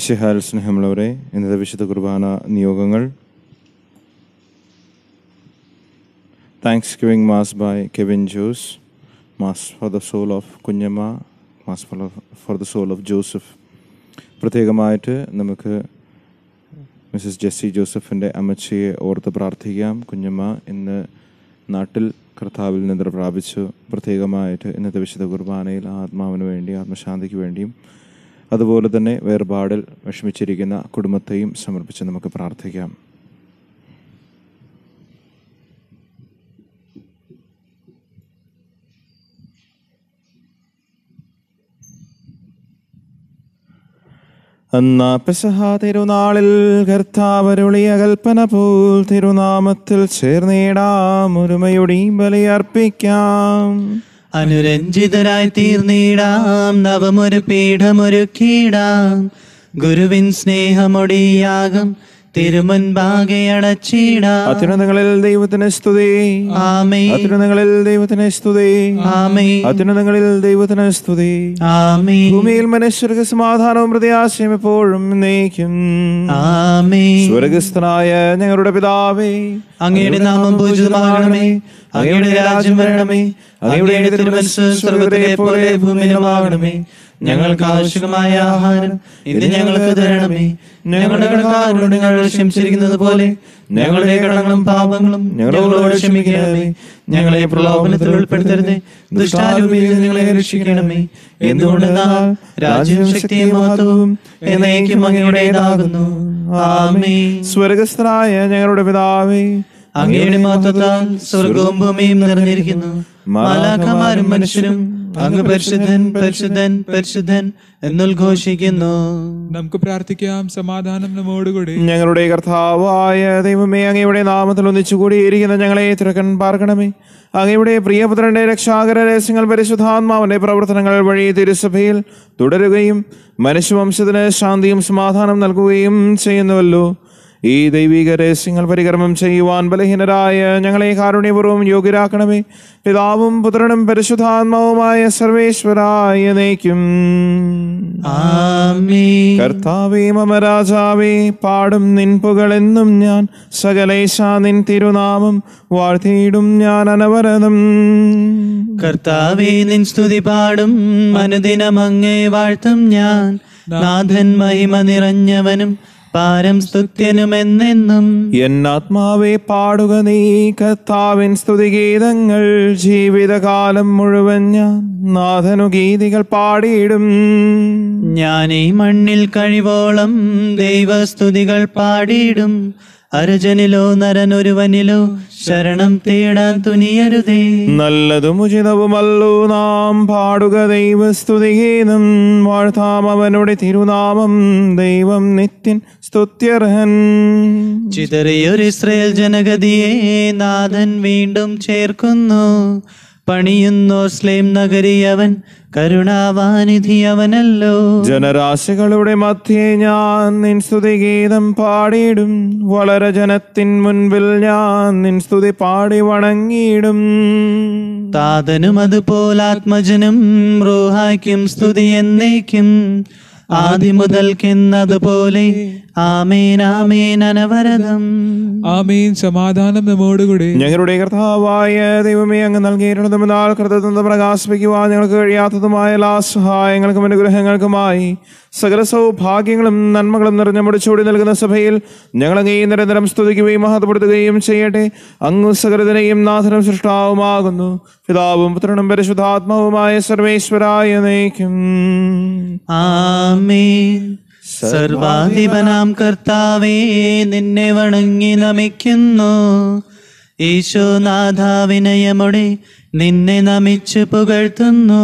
മിശിഹാൽ സ്നേഹമുള്ളവരെ ഇന്നത്തെ വിശുദ്ധ കുർബാന നിയോഗങ്ങൾ thanksgiving mass by Kevin Jose mass for the soul of Kunjamma mass for for the soul of Joseph പ്രത്യേകമായിട്ട് നമുക്ക് മിസ്സസ് ജെസ്സി ജോസഫിൻ്റെ അമ്മച്ചയെ ഓർത്ത് പ്രാർത്ഥിക്കാം കുഞ്ഞമ്മ ഇന്ന് നാട്ടിൽ കർത്താവിൽ നിന്ന് പ്രാപിച്ചു പ്രത്യേകമായിട്ട് ഇന്നത്തെ വിശുദ്ധ കുർബാനയിൽ ആത്മാവിന് വേണ്ടി ആത്മശാന്തിക്ക് വേണ്ടിയും അതുപോലെ തന്നെ വേർപാടിൽ വിഷമിച്ചിരിക്കുന്ന കുടുംബത്തെയും സമർപ്പിച്ച് നമുക്ക് പ്രാർത്ഥിക്കാം അന്നാ പെസഹ തിരുനാളിൽ കർത്താവരുളിയ കൽപ്പന പോൽ തിരുനാമത്തിൽ ചേർന്നിടാം ഒരുമയുടെയും ബലിയർപ്പിക്കാം അനുരഞ്ജിതരായി തീർന്നിടാം നവമൊരു കീടാം ഗുരുവിൻ സ്നേഹമൊടിയാകും തിരുമുൻപാകെ അടച്ചിട അത്യുന്നതങ്ങളിൽ ദൈവത്തിന് സ്തുതി ആമേ അത്യുന്നതങ്ങളിൽ ദൈവത്തിന് സ്തുതി ആമേ അത്യുന്നതങ്ങളിൽ ദൈവത്തിന് സ്തുതി ആമേ ഭൂമിയിൽ മനുഷ്യർക്ക് സമാധാനവും പ്രത്യാശയും എപ്പോഴും നീക്കും ആമേ സ്വർഗസ്ഥനായ ഞങ്ങളുടെ പിതാവേ അങ്ങയുടെ നാമം പൂജിതമാകണമേ അങ്ങയുടെ രാജ്യം വരണമേ അങ്ങയുടെ തിരുമനസ് സ്വർഗത്തിലെ പോലെ ഭൂമിയിലുമാകണമേ ഞങ്ങൾക്ക് ആവശ്യമായ ആഹാരം ഇത് ഞങ്ങൾക്ക് തരണമേ ഞങ്ങളുടെ ക്ഷമിച്ചിരിക്കുന്നത് പോലെ ഞങ്ങളുടെ കടങ്ങളും പാപങ്ങളും ഞങ്ങളോട് ക്ഷമിക്കണമേ ഞങ്ങളെ പ്രലോഭനത്തിൽ ഉൾപ്പെടുത്തരുതേ ദുഷ്ടാരൂപിയിൽ ഞങ്ങളെ രക്ഷിക്കണമേ എന്തുകൊണ്ടെന്നാൽ രാജ്യം ശക്തിയും മാത്രവും എന്നേക്കും അങ്ങയുടേതാകുന്നു ആമേ സ്വർഗസ്ഥനായ ഞങ്ങളുടെ പിതാവേ അങ്ങയുടെ മഹത്വത്താൽ സ്വർഗവും ഭൂമിയും നിറഞ്ഞിരിക്കുന്നു മാലാഖമാരും മനുഷ്യരും അങ്ങ് പരിശുദ്ധൻ പരിശുദ്ധൻ പരിശുദ്ധൻ നമുക്ക് പ്രാർത്ഥിക്കാം സമാധാനം നമ്മോടുകൂടി ഞങ്ങളുടെ കർത്താവായ ദൈവമേ അങ്ങയുടെ നാമത്തിൽ ഒന്നിച്ചു കൂടിയിരിക്കുന്ന ഞങ്ങളെ തിരക്കൻ പാർക്കണമേ അങ്ങയുടെ പ്രിയപുത്രന്റെ രക്ഷാകര രഹസ്യങ്ങൾ പരിശുദ്ധാത്മാവന്റെ പ്രവർത്തനങ്ങൾ വഴി തിരുസഭയിൽ തുടരുകയും മനുഷ്യവംശത്തിന് ശാന്തിയും സമാധാനം നൽകുകയും ചെയ്യുന്നുവല്ലോ ഈ ദൈവിക രഹസ്യങ്ങൾ പരികർമ്മം ചെയ്യുവാൻ ബലഹീനരായ ഞങ്ങളെ കാരുണ്യപൂർവ്വം യോഗ്യരാക്കണമേ പിതാവും പുത്രനും പരിശുദ്ധാത്മാവുമായ സർവേശ്വരായ നയിക്കും കർത്താവേ മമ രാജാവേ പാടും നിൻ പുകളെന്നും ഞാൻ സകലേശാ നിൻ തിരുനാമം വാഴ്ത്തിയിടും ഞാൻ അനവരതും കർത്താവേ നിൻ സ്തുതി പാടും അനുദിനം അങ്ങേ വാഴ്ത്തും ഞാൻ നാഥൻ മഹിമ നിറഞ്ഞവനും പാരം സ്തുത്യനുമെന്നെന്നും എന്നാത്മാവെ പാടുക നീ കർത്താവിൻ ഗീതങ്ങൾ ജീവിതകാലം മുഴുവൻ ഞാൻ നാഥനു ഗീതികൾ പാടിയിടും ഞാൻ ഈ മണ്ണിൽ കഴിവോളം ദൈവസ്തുതികൾ പാടിയിടും അരജനിലോ നരനൊരുവനിലോ ശരണം തേടാൻ തുനിയരുതേ നല്ലതും ഉചിതവുമല്ലോ നാം പാടുക ദൈവസ്തുതിഗീതം വാഴ്ത്താം അവനുടെ തിരുനാമം ദൈവം നിത്യൻ സ്തുത്യർഹൻ ചിതറിയൊരു ഇസ്രയേൽ ജനഗതിയെ നാഥൻ വീണ്ടും ചേർക്കുന്നു പണിയുന്നു സ്ലേം നഗരിയവൻ അവൻ കരുണാവാനിധി അവനല്ലോ ജനരാശികളുടെ മധ്യേ ഞാൻ നിൻ സ്തുതിഗീതം പാടിയിടും വളരെ ജനത്തിൻ മുൻപിൽ ഞാൻ നിൻ സ്തുതി പാടി വണങ്ങിയിടും താതനും അതുപോലെ ആത്മജനും റോഹായ്ക്കും സ്തുതി എന്നേക്കും ആദ്യം മുതൽക്കെന്നതുപോലെ ആമേൻ ആമേൻ അനവരതം ആമേൻ സമാധാനം നമ്മോടുകൂടി ഞങ്ങളുടെ കർത്താവായ ദൈവമേ അങ്ങ് നൽകിയിട്ടുള്ളതുമെന്നാൽ കൃതജ്ഞത പ്രകാശിപ്പിക്കുവാൻ ഞങ്ങൾക്ക് കഴിയാത്തതുമായ എല്ലാ സഹായങ്ങൾക്കും അനുഗ്രഹങ്ങൾക്കുമായി സകല സൗഭാഗ്യങ്ങളും നന്മകളും നിറഞ്ഞ മുടിച്ചോടി നൽകുന്ന സഭയിൽ ഞങ്ങൾ അങ്ങേ നിരന്തരം സ്തുതിക്കുകയും മഹത്വപ്പെടുത്തുകയും ചെയ്യട്ടെ അങ്ങ് സകലതിനെയും നാഥനും സൃഷ്ടാവുമാകുന്നു പിതാവും പുത്രനും പരിശുദ്ധാത്മാവുമായ സർവേശ്വരായ നയിക്കും ആമേ സർവാധിപനാം കർത്താവേ നിന്നെ വണങ്ങി നമിക്കുന്നു ഈശോനാഥ വിനയമൊടെ നിന്നെ നമിച്ച് പുകഴ്ത്തുന്നു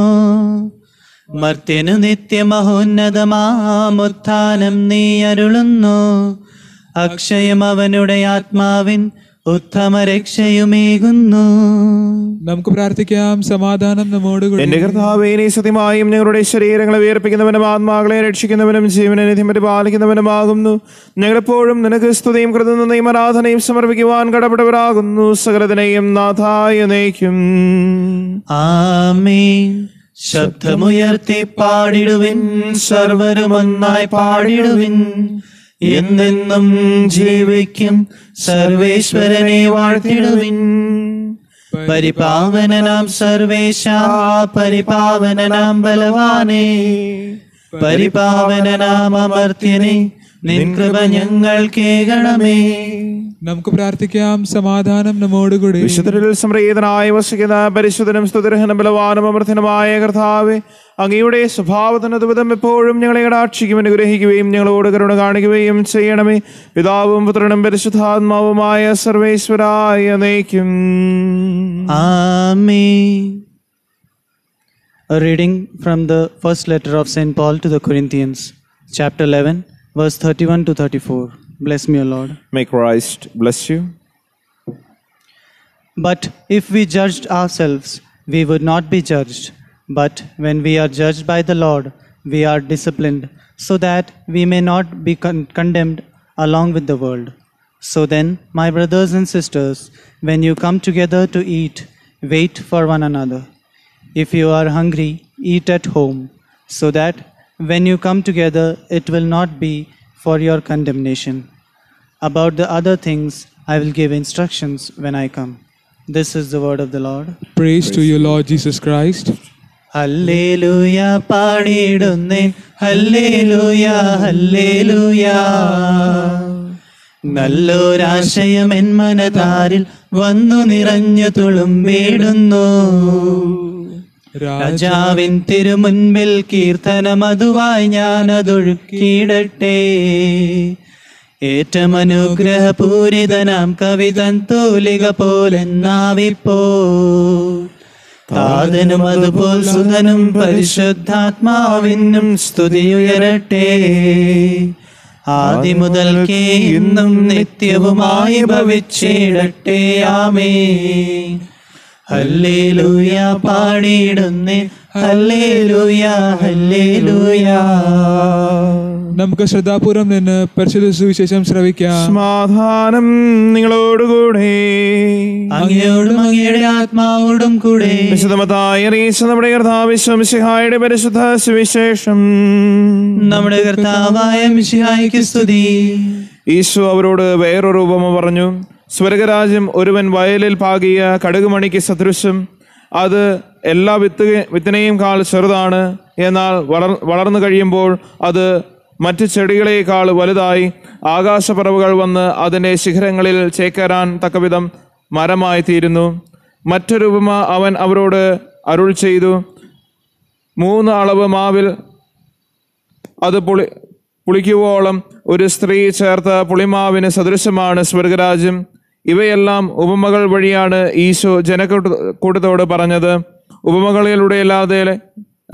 മർത്യനു നിത്യമഹോന്നതമാമുത്ഥാനം നീ അരുളുന്നു അക്ഷയം അവനുടെ ആത്മാവിൻ ഉത്തമ രക്ഷയുമേകുന്നു നമുക്ക് പ്രാർത്ഥിക്കാം സമാധാനം നമ്മോട് എന്റെ കർത്താവേനെ സത്യമായും ഞങ്ങളുടെ ശരീരങ്ങളെ ഉയർപ്പിക്കുന്നവനും ആത്മാക്കളെ രക്ഷിക്കുന്നവനും ജീവനെ പരിപാലിക്കുന്നവനുമാകുന്നു ഞങ്ങളെപ്പോഴും നിനക്ക് സ്തുതിയും കൃതജ്ഞതയും ആരാധനയും സമർപ്പിക്കുവാൻ കടപ്പെട്ടവരാകുന്നു സകലതിനെയും നാഥായ നയിക്കും ആമേ ശബ്ദമുയർത്തി പാടിടുവിൻ സർവരും ഒന്നായി പാടിടുവിൻ എന്നെന്നും ജീവിക്കും സർവേശ്വരനെ വാഴ്ത്തിടുവിൻ പരിപാവനനാം സർവേശ പരിപാവനനാം ബലവാനേ പരിപാവനനാം അമർത്യനെ നിൻ കൃപ ഞങ്ങൾ കേകണമേ നമുക്ക് പ്രാർത്ഥിക്കാം സമാധാനം നമ്മോടുകൂടി വിശുദ്ധനായി വസിക്കുന്ന പരിശുദ്ധനും സ്തുതിരഹനം ബലവാനും അമർത്തനുമായ അങ്ങയുടെ സ്വഭാവത്തിന് ദുരിതം എപ്പോഴും ഞങ്ങളെ കടാക്ഷിക്കും അനുഗ്രഹിക്കുകയും ഞങ്ങളോട് കരുണ കാണുകയും ചെയ്യണമേ പിതാവും പുത്രനും പരിശുദ്ധാത്മാവുമായ സർവേശ്വരായ നയിക്കും ആമേ A reading from the first letter of St. Paul to the Corinthians, chapter 11, verse 31 to 34. Bless me, O Lord. May Christ bless you. But if we judged ourselves, we would not be judged. But when we are judged by the Lord, we are disciplined, so that we may not be con condemned along with the world. So then, my brothers and sisters, when you come together to eat, wait for one another. If you are hungry, eat at home, so that when you come together, it will not be for your condemnation. About the other things I will give instructions when I come. This is the word of the Lord. Praise, Praise to you, Lord Jesus Christ. Hallelujah, പാടിയിടുന്നേ Hallelujah, hallelujah നല്ലൊരാശയം N മനതാരിൽ വന്നു നിറഞ്ഞു തുളുമ്പിടുന്നു രാജാവിൻ തിരുമുൻപിൽ കീർത്തനമതുവായി ഞാനതൊഴുക്കിയിടട്ടെ ഏറ്റമനുഗ്രഹപൂരിതനാം കവിതൻ തോലിക പോലെന്നാവിപ്പോ താതനും അതുപോൽ സുതനും പരിശുദ്ധാത്മാവിനും സ്തുതിയുയരട്ടെ മുതൽക്കേ ഇന്നും നിത്യവുമായി ഭവിച്ചിടട്ടെ ആമേ ഹല്ലേ ലൂയ പാടിയിടുന്നേ ഹല്ലേ ലൂയ ഹല്ലേ ലൂയ നമുക്ക് ശ്രദ്ധാപൂർവം നിന്ന് പരിശുദ്ധ സുവിശേഷം ശ്രവിക്കാം സമാധാനം നിങ്ങളോടുകൂടെ അങ്ങയോടും അങ്ങയുടെ ആത്മാവോടും കൂടെ വിശുദ്ധമതായ റീസ നമ്മുടെ കർത്താവ് മിശിഹായുടെ പരിശുദ്ധ സുവിശേഷം നമ്മുടെ കർത്താവായ മിശിഹായ്ക്ക് സ്തുതി ഈശോ അവരോട് വേറൊരു ഉപമ പറഞ്ഞു സ്വർഗരാജ്യം ഒരുവൻ വയലിൽ പാകിയ കടുകുമണിക്ക് സദൃശം അത് എല്ലാ വിത്ത് വിത്തിനെയും കാൾ ചെറുതാണ് എന്നാൽ വളർ വളർന്നു കഴിയുമ്പോൾ അത് മറ്റ് ചെടികളേക്കാൾ വലുതായി ആകാശപ്പറവുകൾ വന്ന് അതിൻ്റെ ശിഖരങ്ങളിൽ ചേക്കേറാൻ തക്കവിധം മരമായി തീരുന്നു മറ്റൊരു ഉപമ അവൻ അവരോട് അരുൾ ചെയ്തു മൂന്ന് അളവ് മാവിൽ അത് പുളി പുളിക്കുവോളം ഒരു സ്ത്രീ ചേർത്ത പുളിമാവിന് സദൃശമാണ് സ്വർഗരാജ്യം ഇവയെല്ലാം ഉപമകൾ വഴിയാണ് ഈശോ ജനക്കൂട്ടത്തോട് പറഞ്ഞത് ഉപമകളിലൂടെ അല്ലാതെ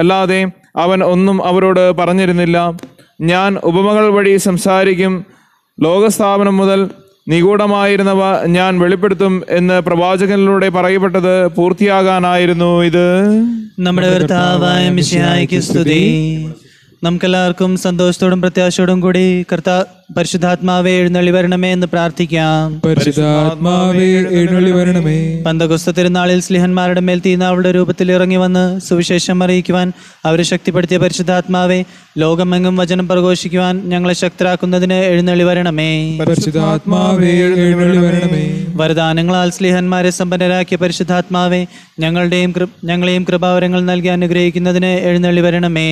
അല്ലാതെ അവൻ ഒന്നും അവരോട് പറഞ്ഞിരുന്നില്ല ഞാൻ ഉപമകൾ വഴി സംസാരിക്കും ലോകസ്ഥാപനം മുതൽ നിഗൂഢമായിരുന്നവ ഞാൻ വെളിപ്പെടുത്തും എന്ന് പ്രവാചകനിലൂടെ പറയപ്പെട്ടത് പൂർത്തിയാകാനായിരുന്നു ഇത് നമ്മുടെ സ്തുതി നമുക്കെല്ലാവർക്കും സന്തോഷത്തോടും പ്രത്യാശയോടും കൂടി കർത്താവ് പരിശുദ്ധാത്മാവേ എഴുന്നള്ളി വരണമേ എന്ന് പ്രാർത്ഥിക്കാം പരിശുദ്ധാത്മാവേ എഴുന്നള്ളി വരണമേ പന്തകുസ്ത തിരുനാളിൽ സ്ലിഹന്മാരുടെ മേൽ തീനാവളുടെ രൂപത്തിൽ ഇറങ്ങി വന്ന് സുവിശേഷം അറിയിക്കുവാൻ അവരെ ശക്തിപ്പെടുത്തിയ പരിശുദ്ധാത്മാവെ ലോകമെങ്ങും വചനം പ്രഘോഷിക്കുവാൻ ഞങ്ങളെ ശക്തരാക്കുന്നതിന് എഴുന്നള്ളി വരണമേ എഴുന്നള്ളി വരണമേ വരദാനങ്ങളാൽ സ്ലിഹന്മാരെ സമ്പന്നരാക്കിയ പരിശുദ്ധാത്മാവെ ഞങ്ങളുടെയും ഞങ്ങളെയും കൃപാവരങ്ങൾ നൽകി അനുഗ്രഹിക്കുന്നതിന് എഴുന്നള്ളി വരണമേ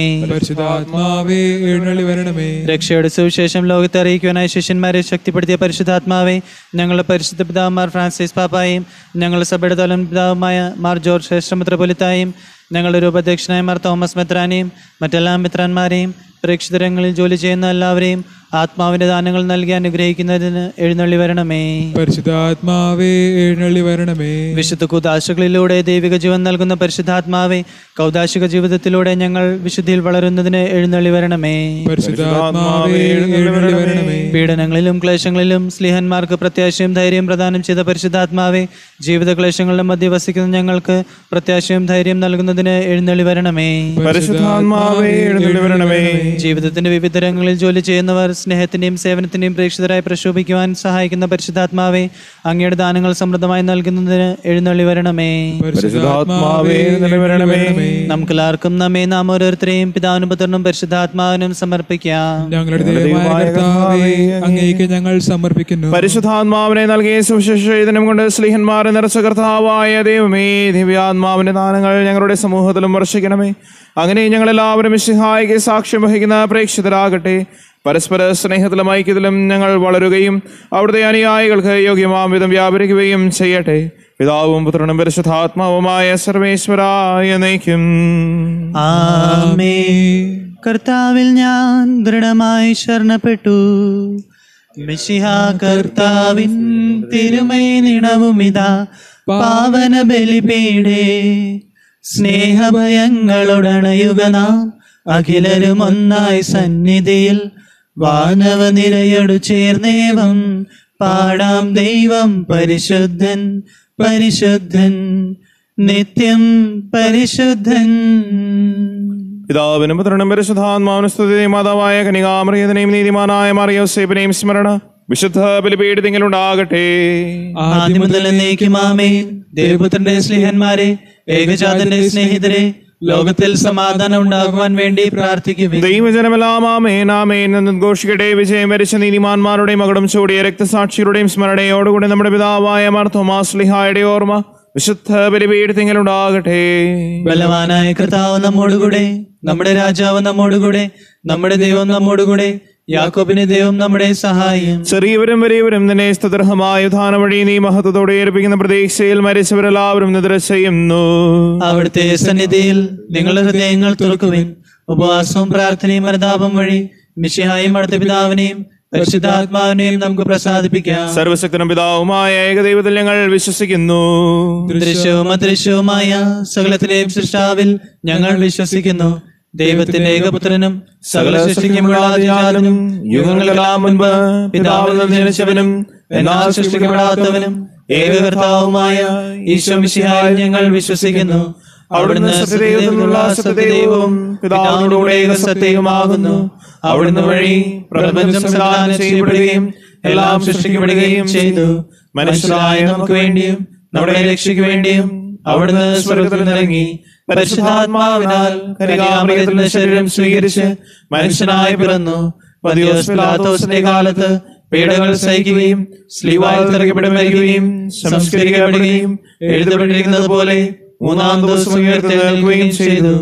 എഴുന്നള്ളി വരണമേ രക്ഷയുടെ സുവിശേഷം ലോകത്തെ അറിയിക്കുവാനായി ശിഷ്യന്മാരെ ശക്തിപ്പെടുത്തിയ പരിശുദ്ധാത്മാവെ ഞങ്ങളുടെ പരിശുദ്ധ പിതാവുമാർ ഫ്രാൻസിസ് പാപ്പായും ഞങ്ങളുടെ സഭയുടെ തലം പിതാവുമായ മാർ ജോർജ് ശ്രേഷ്ഠമിത്ര പുലിത്തായും ഞങ്ങളുടെ രൂപാധ്യക്ഷനായ മാർ തോമസ് മെത്രാനെയും മറ്റെല്ലാ മിത്രാന്മാരെയും പ്രേക്ഷിതരങ്ങളിൽ ജോലി ചെയ്യുന്ന എല്ലാവരെയും ആത്മാവിന്റെ ദാനങ്ങൾ നൽകി അനുഗ്രഹിക്കുന്നതിന് എഴുന്നള്ളി വരണമേ പരിശുദ്ധാത്മാവേ എഴുന്നള്ളി വരണമേ വിശുദ്ധ കൂതാശകളിലൂടെ ദൈവിക ജീവൻ നൽകുന്ന പരിശുദ്ധാത്മാവേ കൗതാശിക ജീവിതത്തിലൂടെ ഞങ്ങൾ വിശുദ്ധിയിൽ വളരുന്നതിന് എഴുന്നള്ളി വരണമേ പീഡനങ്ങളിലും ക്ലേശങ്ങളിലും സ്ലീഹന്മാർക്ക് പ്രത്യാശയും ധൈര്യം പ്രദാനം ചെയ്ത പരിശുദ്ധാത്മാവേ ജീവിത ക്ലേശങ്ങളുടെ മധ്യ വസിക്കുന്ന ഞങ്ങൾക്ക് പ്രത്യാശയും ധൈര്യം നൽകുന്നതിന് എഴുന്നള്ളി വരണമേ ജീവിതത്തിന്റെ വിവിധ രംഗങ്ങളിൽ ജോലി ചെയ്യുന്നവർ സ്നേഹത്തിൻ്റെയും സേവനത്തിൻ്റെയും പ്രേക്ഷിതരായി പ്രശോഭിക്കുവാൻ സഹായിക്കുന്ന പരിശുദ്ധാത്മാവെ അങ്ങയുടെ ദാനങ്ങൾ സമൃദ്ധമായി നൽകുന്നതിന് എഴുന്നള്ളി വരണമേ നമുക്ക് എല്ലാവർക്കും നമ്മെ നാം ഓരോരുത്തരെയും പിതാനുപുത്രനും പരിശുദ്ധാത്മാവിനും സമർപ്പിക്കാം അങ്ങേക്ക് ഞങ്ങൾ സമർപ്പിക്കുന്നു പരിശുദ്ധാത്മാവിനെ നൽകിയ സുവിശേഷം കൊണ്ട് സ്ലീഹന്മാരെ നിറച്ചകർത്താവായ ദൈവമേ ദിവ്യാത്മാവിന്റെ ദാനങ്ങൾ ഞങ്ങളുടെ സമൂഹത്തിലും വർഷിക്കണമേ അങ്ങനെ ഞങ്ങളെല്ലാവരും സിഹായിക്ക് സാക്ഷ്യം വഹിക്കുന്ന പ്രേക്ഷിതരാകട്ടെ പരസ്പര സ്നേഹത്തിലും ഐക്യത്തിലും ഞങ്ങൾ വളരുകയും അവിടുത്തെ അനുയായികൾക്ക് യോഗ്യമാം വിധം വ്യാപരിക്കുകയും ചെയ്യട്ടെ പിതാവും പുത്രനും പരിശുദ്ധാത്മാവുമായ സർവേശ്വരായ നയിക്കും കർത്താവിൽ ഞാൻ ദൃഢമായി ശരണപ്പെട്ടു കർത്താവിൻ തിരുമൈനിടവുമിതാ പാവന ബലിപീഡേ സ്നേഹഭയങ്ങളുടണയുക നാം അഖിലരും ഒന്നായി സന്നിധിയിൽ വാനവനിരയടു ചേർന്നേവം പാടാം ദൈവം പരിശുദ്ധൻ പരിശുദ്ധൻ നിത്യം പരിശുദ്ധൻ പിതാവിനും പുത്രനും പരിശുദ്ധാത്മാവനുസ്തുതിയും മാതാവായ കനികാമറിയതിനെയും നീതിമാനായ മറിയോസേബിനെയും സ്മരണ വിശുദ്ധ ബലിപീഠിതങ്ങളുണ്ടാകട്ടെ ആദ്യം മുതൽ എന്നേക്കും ആമേ ദേവപുത്രന്റെ സ്നേഹന്മാരെ ഏകജാതന്റെ സ്നേഹിതരെ ലോകത്തിൽ സമാധാനം ഉണ്ടാകുവാൻ വേണ്ടി ദൈവജനമെല്ലാം ദൈവജനമലാമാമേനാമേനെന്ന് ഘോഷിക്കട്ടെ വിജയം വരിച്ച നീതിമാന്മാരുടെയും മകളും ചൂടിയ രക്തസാക്ഷികളുടെയും സ്മരണയോടുകൂടി നമ്മുടെ പിതാവായ മർത്തോമാസ്ലിഹായുടെ ഓർമ്മ വിശുദ്ധ ബലിപീഠത്തിങ്ങളുണ്ടാകട്ടെ ബലവാനായ കർത്താവ് നമ്മോടുകൂടെ നമ്മുടെ രാജാവ് നമ്മോടുകൂടെ നമ്മുടെ ദൈവം നമ്മോടുകൂടെ യാക്കോബിനെ ദൈവം നമ്മുടെ സഹായം ചെറിയവരും വലിയവരും നിന്നെ സ്തുതർഹമായ ദാന വഴി നീ മഹത്വത്തോടെ ഏൽപ്പിക്കുന്ന പ്രതീക്ഷയിൽ മരിച്ചവരെല്ലാവരും നിദ്ര ചെയ്യുന്നു അവിടുത്തെ സന്നിധിയിൽ നിങ്ങളുടെ ഹൃദയങ്ങൾ തുറക്കുവിൻ ഉപവാസവും പ്രാർത്ഥനയും അനുതാപം വഴി മിശിഹായും അടുത്ത പിതാവിനെയും പരിശുദ്ധാത്മാവിനെയും നമുക്ക് പ്രസാദിപ്പിക്കാം സർവശക്തനും പിതാവുമായ ഏകദൈവത്തിൽ ഞങ്ങൾ വിശ്വസിക്കുന്നു ദൃശ്യവും അദൃശ്യവുമായ സകലത്തിലെയും സൃഷ്ടാവിൽ ഞങ്ങൾ വിശ്വസിക്കുന്നു ദൈവത്തിന്റെ ഏകപുത്രനും സകല സൃഷ്ടിക്കപ്പെടാതിനും യുഗങ്ങളെല്ലാം മുൻപ് പിതാവിൽ ജനിച്ചവനും എന്നാൽ സൃഷ്ടിക്കപ്പെടാത്തവനും ഏകകർത്താവുമായ ഈശ്വമിശിയായി ഞങ്ങൾ വിശ്വസിക്കുന്നു അവിടുന്ന് ദൈവവും അവിടുന്ന് വഴി പ്രപഞ്ചം ചെയ്യപ്പെടുകയും എല്ലാം സൃഷ്ടിക്കപ്പെടുകയും ചെയ്തു മനുഷ്യരായ നമുക്ക് വേണ്ടിയും നമ്മുടെ രക്ഷയ്ക്ക് വേണ്ടിയും അവിടുന്ന് സ്വർഗത്തിൽ നിറങ്ങി പരിശുദ്ധാത്മാവിനാൽ കരികാമൃഗത്തിന്റെ ശരീരം സ്വീകരിച്ച് മനുഷ്യനായി പിറന്നു പതിയോസ് കാലത്ത് പീഡകൾ സഹിക്കുകയും സ്ലീവായി വരികയും സംസ്കരിക്കപ്പെടുകയും എഴുതപ്പെട്ടിരിക്കുന്നത് പോലെ മൂന്നാം ദിവസം ഉയർത്തി നൽകുകയും ചെയ്തു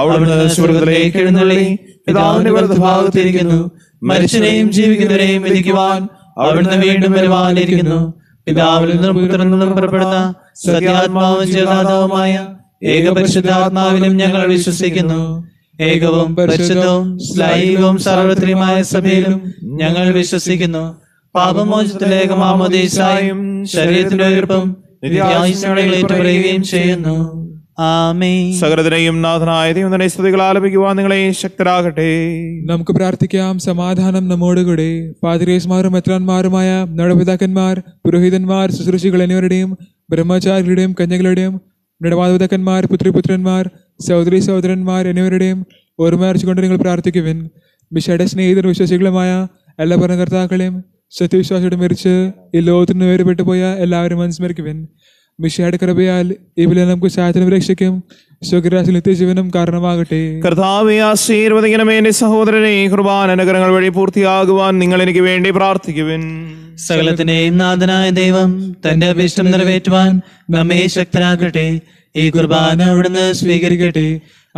അവിടുന്ന് സ്വർഗത്തിലേക്ക് എഴുന്നള്ളി പിതാവിന്റെ വലതുഭാഗത്തിരിക്കുന്നു മരിച്ചനെയും ജീവിക്കുന്നവരെയും വിധിക്കുവാൻ അവിടുന്ന് വീണ്ടും വരുവാനിരിക്കുന്നു പിതാവിൽ നിന്നും നിന്നും പുറപ്പെടുന്ന സത്യാത്മാവും ചേതാതാവുമായ ഏകപരിശുദ്ധാത്മാവിലും ഞങ്ങൾ വിശ്വസിക്കുന്നു ഏകവും പരിശുദ്ധവും സ്ലൈകവും സാർവത്രികമായ സഭയിലും ഞങ്ങൾ വിശ്വസിക്കുന്നു പാപമോചത്തിലേക്ക് ശരീരത്തിന്റെ ഉയർപ്പും ചെയ്യുന്നു സകലതിനെയും നാഥനായ ദൈവനെ സ്തുതികൾ ആലപിക്കുവാൻ നിങ്ങളെ ശക്തരാകട്ടെ നമുക്ക് പ്രാർത്ഥിക്കാം സമാധാനം നമ്മോടുകൂടെ പാതിരേസ്മാരും മെത്രാന്മാരുമായ നടപിതാക്കന്മാർ പുരോഹിതന്മാർ ശുശ്രൂഷികൾ എന്നിവരുടെയും ബ്രഹ്മചാരികളുടെയും കന്യകളുടെയും നിങ്ങളുടെ മാതാപിതാക്കന്മാർ പുത്രിപുത്രന്മാർ സഹോദരി സഹോദരന്മാർ എന്നിവരുടെയും ഓർമ്മയർച്ചുകൊണ്ട് നിങ്ങൾ പ്രാർത്ഥിക്കുവിൻ മിഷയുടെ സ്നേഹിതർ വിശ്വാസികളുമായ എല്ലാ ഭരണകർത്താക്കളെയും സത്യവിശ്വാസിയോട് മരിച്ച് ഈ ലോകത്തിന് വേർപെട്ടു പോയ എല്ലാവരും അനുസ്മരിക്കുവിൻ മിഷയുടെ കൃപയാൽ ഈ വില നമുക്ക് ശാചനം രക്ഷിക്കും സ്വഗ്രാശി നിത്യജീവനും കാരണമാകട്ടെ കർത്താവെ സഹോദരനെ കുർബാന വഴി പൂർത്തിയാകുവാൻ നിങ്ങൾ എനിക്ക് വേണ്ടി പ്രാർത്ഥിക്കുവിൻ സകലത്തിന്റെയും നാഥനായ ദൈവം തന്റെ അഭിഷ്ടം നിറവേറ്റുവാൻ നമ്മെ ശക്തനാക്കട്ടെ ഈ കുർബാന അവിടുന്ന് സ്വീകരിക്കട്ടെ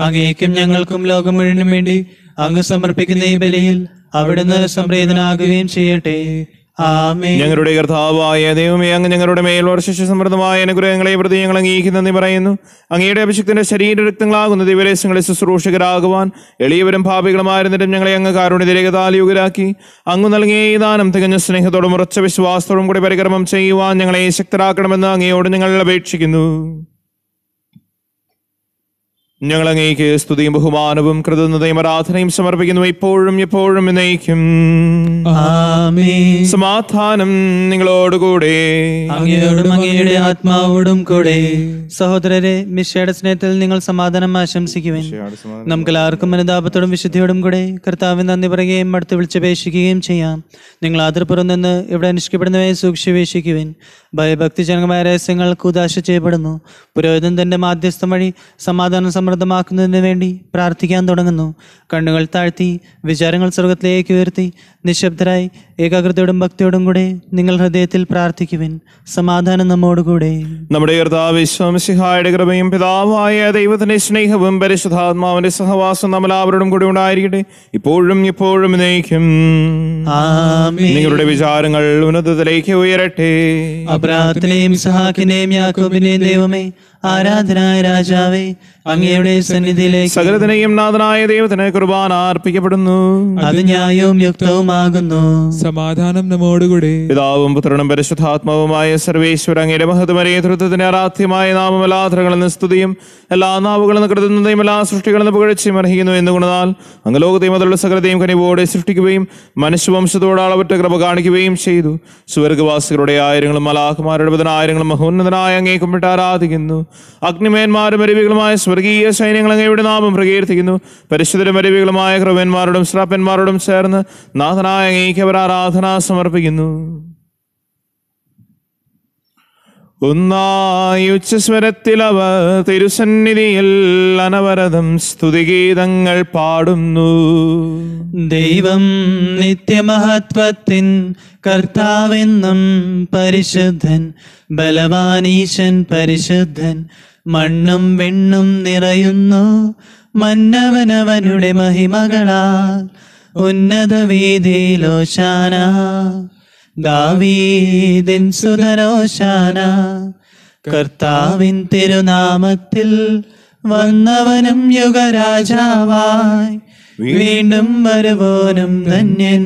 അങ്ങേക്കും ഞങ്ങൾക്കും ലോകം മുഴുവനും വേണ്ടി അങ്ങ് സമർപ്പിക്കുന്ന ഈ ബലിയിൽ അവിടുന്ന് സംപ്രേതനാകുകയും ചെയ്യട്ടെ ഞങ്ങളുടെ കർത്താവായ ദൈവമേ അങ്ങ് ഞങ്ങളുടെ മേൽ വർഷിച്ച സമൃദ്ധമായ അനുഗ്രഹങ്ങളെ പ്രതി ഞങ്ങൾ അംഗീകരിക്കുന്നതെന്ന് പറയുന്നു അങ്ങയുടെ ശരീര രക്തങ്ങളാകുന്ന ദിവരേശങ്ങളെ ശുശ്രൂഷകരാകുവാൻ എളിയവരും ഭാവികളുമായിരുന്നിട്ടും ഞങ്ങളെ അങ്ങ് കാരുണ്യതിരേഖ താലിയുകരാക്കി അങ്ങ് നൽകിയ ഈ ദാനം തികഞ്ഞ സ്നേഹത്തോടും ഉറച്ച വിശ്വാസത്തോടും കൂടി പരിക്രമം ചെയ്യുവാൻ ഞങ്ങളെ ശക്തരാക്കണമെന്ന് അങ്ങയോട് ഞങ്ങൾ അപേക്ഷിക്കുന്നു ഞങ്ങൾ അങ്ങേക്ക് സ്തുതിയും ബഹുമാനവും കൃതജ്ഞതയും ആരാധനയും സമർപ്പിക്കുന്നു ഇപ്പോഴും എപ്പോഴും എന്നേക്കും സമാധാനം നിങ്ങളോടുകൂടെ ആത്മാവോടും കൂടെ സഹോദരരെ മിഷയുടെ സ്നേഹത്തിൽ നിങ്ങൾ സമാധാനം ആശംസിക്കുവാൻ നമുക്ക് എല്ലാവർക്കും അനുതാപത്തോടും വിശുദ്ധിയോടും കൂടെ കർത്താവിന് നന്ദി പറയുകയും അടുത്ത് വിളിച്ചപേക്ഷിക്കുകയും ചെയ്യാം നിങ്ങൾ ആതിർപ്പുറം നിന്ന് ഇവിടെ അനുഷ്ഠിക്കപ്പെടുന്നവയെ സൂക്ഷിച്ചപേക്ഷിക്കുവാൻ ഭയഭക്തിജനകമായ രഹസ്യങ്ങൾ കൂതാശ ചെയ്യപ്പെടുന്നു പുരോഹിതൻ തന്റെ മാധ്യസ്ഥം വഴി സമാധാനം സമൃദ്ധമാക്കുന്നതിന് വേണ്ടി പ്രാർത്ഥിക്കാൻ തുടങ്ങുന്നു കണ്ണുകൾ താഴ്ത്തി വിചാരങ്ങൾ സ്വർഗത്തിലേക്ക് ഉയർത്തി നിശബ്ദരായി ഏകാഗ്രതയോടും ഭക്തിയോടും കൂടെ നിങ്ങൾ ഹൃദയത്തിൽ പ്രാർത്ഥിക്കുവിൻ സമാധാനം നമ്മോടുകൂടെ നമ്മുടെ കൃപയും പിതാവായ ദൈവത്തിന്റെ സ്നേഹവും പരിശുദ്ധാത്മാവിന്റെ സഹവാസം അവരോടും കൂടി ഉണ്ടായിരിക്കട്ടെ ഇപ്പോഴും ഇപ്പോഴും നിങ്ങളുടെ വിചാരങ്ങൾ ഉന്നതത്തിലേക്ക് ഉയരട്ടെ അബ്രാത്തിനെയും സഹാക്കിനെയും ദൈവമേ ആരാധനായ രാജാവേ അങ്ങയുടെ സന്നിധിയിലേക്ക് സകലതിനെയും നാഥനായ ദൈവത്തിന് കുർബാന അർപ്പിക്കപ്പെടുന്നു അത് ന്യായവും യുക്തവുമാകുന്നു സമാധാനം നമ്മോടുകൂടെ പിതാവും പുത്രനും പരിശുദ്ധാത്മാവുമായ സർവേശ്വര അങ്ങയുടെ മഹത്വമരെ തൃത്വത്തിന്റെ ആരാധ്യമായ നാമമലാധനങ്ങളിൽ നിന്ന് സ്തുതിയും എല്ലാ നാവുകളും കരുതുന്നതെയും എല്ലാ സൃഷ്ടികളും പുകഴ്ചയും അർഹിക്കുന്നു എന്നുകൊണ്ടാൽ അങ്ങ് ലോകത്തെയും അതിലുള്ള സകലതയും കനിവോടെ സൃഷ്ടിക്കുകയും മനുഷ്യവംശത്തോടെ അളവറ്റ കൃപ കാണിക്കുകയും ചെയ്തു സുവർഗവാസികളുടെ ആയിരങ്ങളും മലാഹുമാരുടെ പതിനായിരങ്ങളും മഹോന്നതനായ അങ്ങേക്കും വിട്ട് ആരാധിക്കുന്നു അഗ്നിമേന്മാരും അരുവികളുമായ സ്വർഗീയ സൈന്യങ്ങൾ അങ്ങയുടെ നാമം പ്രകീർത്തിക്കുന്നു പരിശുദ്ധരും അരുവികളുമായ ക്രമന്മാരോടും ശ്രാപ്പന്മാരോടും ചേർന്ന് നാഥനായ അങ്ങേക്കവർ ആരാധന സമർപ്പിക്കുന്നു ഒന്നായി ഉച്ചസ്വരത്തിൽ അവ തിരുസന്നിധിയിൽ അനവരതം സ്തുതിഗീതങ്ങൾ പാടുന്നു ദൈവം നിത്യമഹത്വത്തിൻ കർത്താവെന്നും പരിശുദ്ധൻ ബലവാനീശൻ പരിശുദ്ധൻ മണ്ണും വെണ്ണും നിറയുന്നു മന്നവനവനുടെ മഹിമകളാൽ ഉന്നത വീതിയിലോശാന ദാവീദിൻ സുധരോശാന കർത്താവിൻ തിരുനാമത്തിൽ വന്നവനും യുഗരാജാവായി വീണ്ടും വരുവോനും ധന്യൻ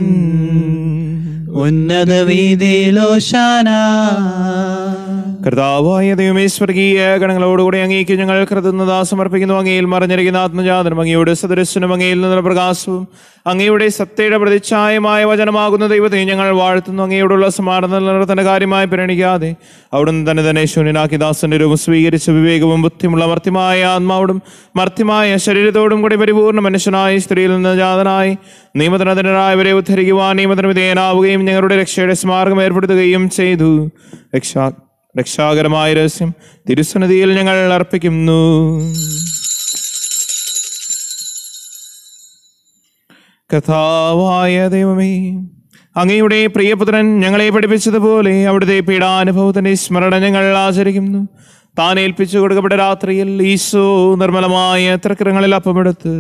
ഉന്നത വീതിയിലോശാന കർത്താവായ ദൈവമേ സ്വർഗീയ ഗണങ്ങളോടുകൂടി അങ്ങേക്ക് ഞങ്ങൾ കൃതജ്ഞത സമർപ്പിക്കുന്നു അങ്ങയിൽ മറിഞ്ഞിരിക്കുന്ന ആത്മജാതനം അങ്ങയുടെ സദൃശനും അങ്ങയിൽ നിന്നുള്ള പ്രകാശവും അങ്ങയുടെ സത്യയുടെ പ്രതിച്ഛായമായ വചനമാകുന്ന ദൈവത്തെ ഞങ്ങൾ വാഴ്ത്തുന്നു അങ്ങയോടുള്ള സമാനതന്റെ കാര്യമായി പരിഗണിക്കാതെ അവിടുന്ന് തന്നെ തന്നെ ശൂന്യനാക്കി ദാസന്റെ രൂപം സ്വീകരിച്ച വിവേകവും ബുദ്ധിമുള്ള മർത്തിമായ ആത്മാവോടും മർത്തിമായ ശരീരത്തോടും കൂടി പരിപൂർണ്ണ മനുഷ്യനായി സ്ത്രീയിൽ നിന്ന് ജാതനായി നിയമതനായവരെ ഉദ്ധരിക്കുവാൻ നിയമതന വിധേയനാവുകയും ഞങ്ങളുടെ രക്ഷയുടെ സ്മാരകം ഏർപ്പെടുത്തുകയും ചെയ്തു രക്ഷാ രക്ഷാകരമായ രഹസ്യം തിരുസന്നിധിയിൽ ഞങ്ങൾ അർപ്പിക്കുന്നു കഥാവായ ദൈവമേ അങ്ങയുടെ പ്രിയപുത്രൻ ഞങ്ങളെ പഠിപ്പിച്ചതുപോലെ അവിടുത്തെ പീഡാനുഭവത്തിന്റെ സ്മരണ ഞങ്ങൾ ആചരിക്കുന്നു താൻ ഏൽപ്പിച്ചു കൊടുക്കപ്പെട്ട രാത്രിയിൽ ഈശോ നിർമ്മലമായ തൃക്കരങ്ങളിൽ അപ്പമെടുത്ത്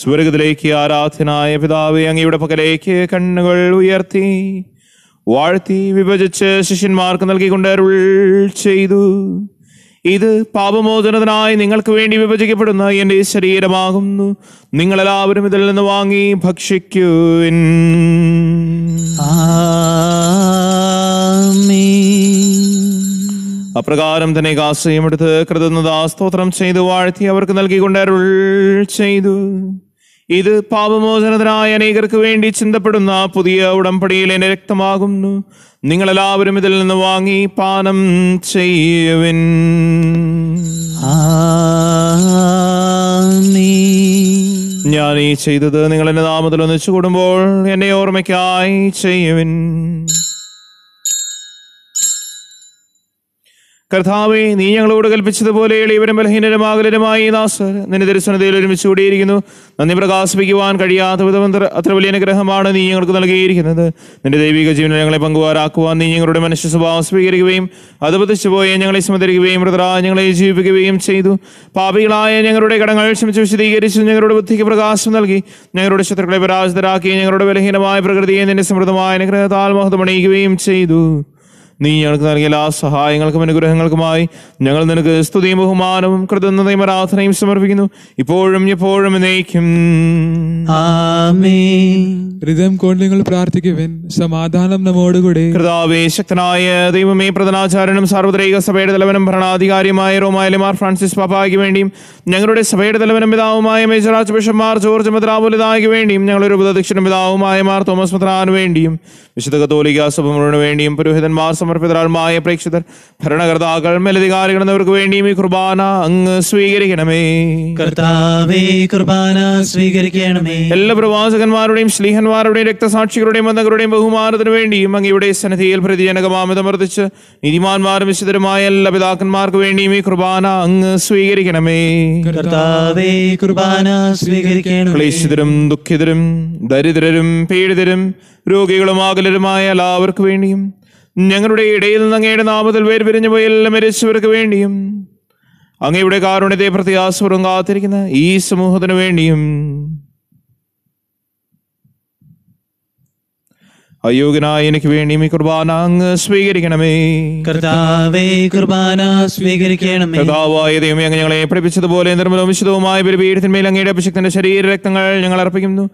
സ്വർഗത്തിലേക്ക് ആരാധനായ പിതാവ് അങ്ങയുടെ പകലേക്ക് കണ്ണുകൾ ഉയർത്തി വാഴ്ത്തി വിഭജിച്ച് ശിഷ്യന്മാർക്ക് നൽകിക്കൊണ്ടരുൾ ചെയ്തു ഇത് പാപമോചനത്തിനായി നിങ്ങൾക്ക് വേണ്ടി വിഭജിക്കപ്പെടുന്ന എൻ്റെ ശരീരമാകുന്നു നിങ്ങളെല്ലാവരും ഇതിൽ നിന്ന് വാങ്ങി ഭക്ഷിക്കുവിൻ അപ്രകാരം തന്നെ കാസയും എടുത്ത് കൃതജ്ഞതാ സ്തോത്രം ചെയ്തു വാഴ്ത്തി അവർക്ക് നൽകിക്കൊണ്ടരുൾ ചെയ്തു ഇത് പാപമോചനത്തിനായ അനേകർക്ക് വേണ്ടി ചിന്തപ്പെടുന്ന പുതിയ ഉടമ്പടിയിൽ എന്നെ രക്തമാകുന്നു നിങ്ങളെല്ലാവരും ഇതിൽ നിന്ന് വാങ്ങി പാനം ചെയ്യുവിൻ ഞാൻ ഈ ചെയ്തത് നിങ്ങൾ എന്റെ നാമത്തിൽ ഒന്നിച്ചു കൂടുമ്പോൾ എന്നെ ഓർമ്മയ്ക്കായി ചെയ്യുവിൻ കർത്താവെ നീ ഞങ്ങളോട് കൽപ്പിച്ചതുപോലെ എളിയവരും ആകലരുമായി ദാസർ നിന്റെ ദർശനതയിൽ ഒരുമിച്ച് കൂടിയിരിക്കുന്നു നന്ദി പ്രകാശിപ്പിക്കുവാൻ കഴിയാത്ത വിധം അത്ര വലിയ അനുഗ്രഹമാണ് നീ ഞങ്ങൾക്ക് നൽകിയിരിക്കുന്നത് നിന്റെ ദൈവിക ജീവനം ഞങ്ങളെ പങ്കുവാരാക്കുവാൻ നീ ഞങ്ങളുടെ മനുഷ്യ സ്വഭാവം സ്വീകരിക്കുകയും അത് പതിച്ചുപോയി ഞങ്ങളെ സുമതിരിക്കുകയും മൃതരാ ഞങ്ങളെ ജീവിപ്പിക്കുകയും ചെയ്തു പാപികളായ ഞങ്ങളുടെ കടങ്ങൾ ക്ഷമിച്ച് വിശദീകരിച്ച് ഞങ്ങളുടെ ബുദ്ധിക്ക് പ്രകാശം നൽകി ഞങ്ങളുടെ ശത്രുക്കളെ പരാജിതരാക്കി ഞങ്ങളുടെ ബലഹീനമായ പ്രകൃതിയെ നിന്റെ സമൃദ്ധമായ അനുഗ്രഹത്താൽ മഹത്വമണിയുകയും ചെയ്തു നീ ഞങ്ങൾക്ക് നൽകിയ എല്ലാ സഹായങ്ങൾക്കും അനുഗ്രഹങ്ങൾക്കുമായി ഞങ്ങൾ നിനക്ക് സ്തുതിയും ബഹുമാനവും കൃതജ്ഞതയും ആരാധനയും സമർപ്പിക്കുന്നു ഇപ്പോഴും എപ്പോഴും എന്നേക്കും ഹൃദയം നിങ്ങൾ പ്രാർത്ഥിക്കുവൻ സമാധാനം നമ്മോടുകൂടി കൃതാവേ ശക്തനായ ദൈവമേ പ്രധാനാചാരനും സാർവത്രിക സഭയുടെ തലവനും ഭരണാധികാരിയുമായ റോമായലിമാർ ഫ്രാൻസിസ് പാപ്പായ്ക്ക് വേണ്ടിയും ഞങ്ങളുടെ സഭയുടെ തലവനും പിതാവുമായ മേജർ ആർച്ച് ബിഷപ്പ്മാർ ജോർജ് മെത്രാപുലിതായ്ക്ക് വേണ്ടിയും ഞങ്ങളുടെ ഉപദക്ഷിണ പിതാവുമായ മാർ തോമസ് മെത്രാന് വേണ്ടിയും വിശുദ്ധ കത്തോലിക സഭ വേണ്ടിയും പുരോഹിതന്മാർ സമർപ്പിതരാളുമായ പ്രേക്ഷിതർ ഭരണകർത്താക്കൾ മേലധികാരികൾ എന്നിവർക്ക് വേണ്ടിയും ഈ കുർബാന അങ്ങ് സ്വീകരിക്കണമേ കർത്താവേ കുർബാന സ്വീകരിക്കണമേ എല്ലാ പ്രവാസകന്മാരുടെയും ശ്ലീഹന്മാരുടെയും രക്തസാക്ഷികളുടെയും ബന്ധങ്ങളുടെയും ബഹുമാനത്തിന് വേണ്ടിയും അങ്ങയുടെ സന്നിധിയിൽ പ്രതിജനകമാമിതമർദ്ദിച്ച് നീതിമാന്മാരും വിശുദ്ധരുമായ എല്ലാ പിതാക്കന്മാർക്ക് വേണ്ടിയും ഈ കുർബാന അങ്ങ് സ്വീകരിക്കണമേ കർത്താവേ കുർബാന സ്വീകരിക്കണം ക്ലേശിതരും ദുഃഖിതരും ദരിദ്രരും പീഡിതരും രോഗികളും ആകലരുമായ എല്ലാവർക്കും വേണ്ടിയും ഞങ്ങളുടെ ഇടയിൽ നിന്ന് അങ്ങയുടെ നാമത്തിൽ പേര് പിരിഞ്ഞു പോയ മരിച്ചവർക്ക് വേണ്ടിയും അങ്ങയുടെ കാരുണ്യത്തെ പ്രത്യാസപൂർവ്വം കാത്തിരിക്കുന്ന ഈ സമൂഹത്തിനു വേണ്ടിയും അയോഗ്യനായ എനിക്ക് വേണ്ടി ഈ കുർബാന അങ്ങ് സ്വീകരിക്കണമേ കർത്താവേ കുർബാന സ്വീകരിക്കണമേ കർത്താവായ ദൈവമേ അങ്ങ് ഞങ്ങളെ പഠിപ്പിച്ചതുപോലെ നിർമ്മലവും വിശുദ്ധവുമായ ഒരു പീഠത്തിന്മേൽ അങ്ങയുടെ അഭിഷക്തന്റെ ശരീര രക്തങ്ങൾ ഞങ്ങൾ അർപ്പിക്കുന്നു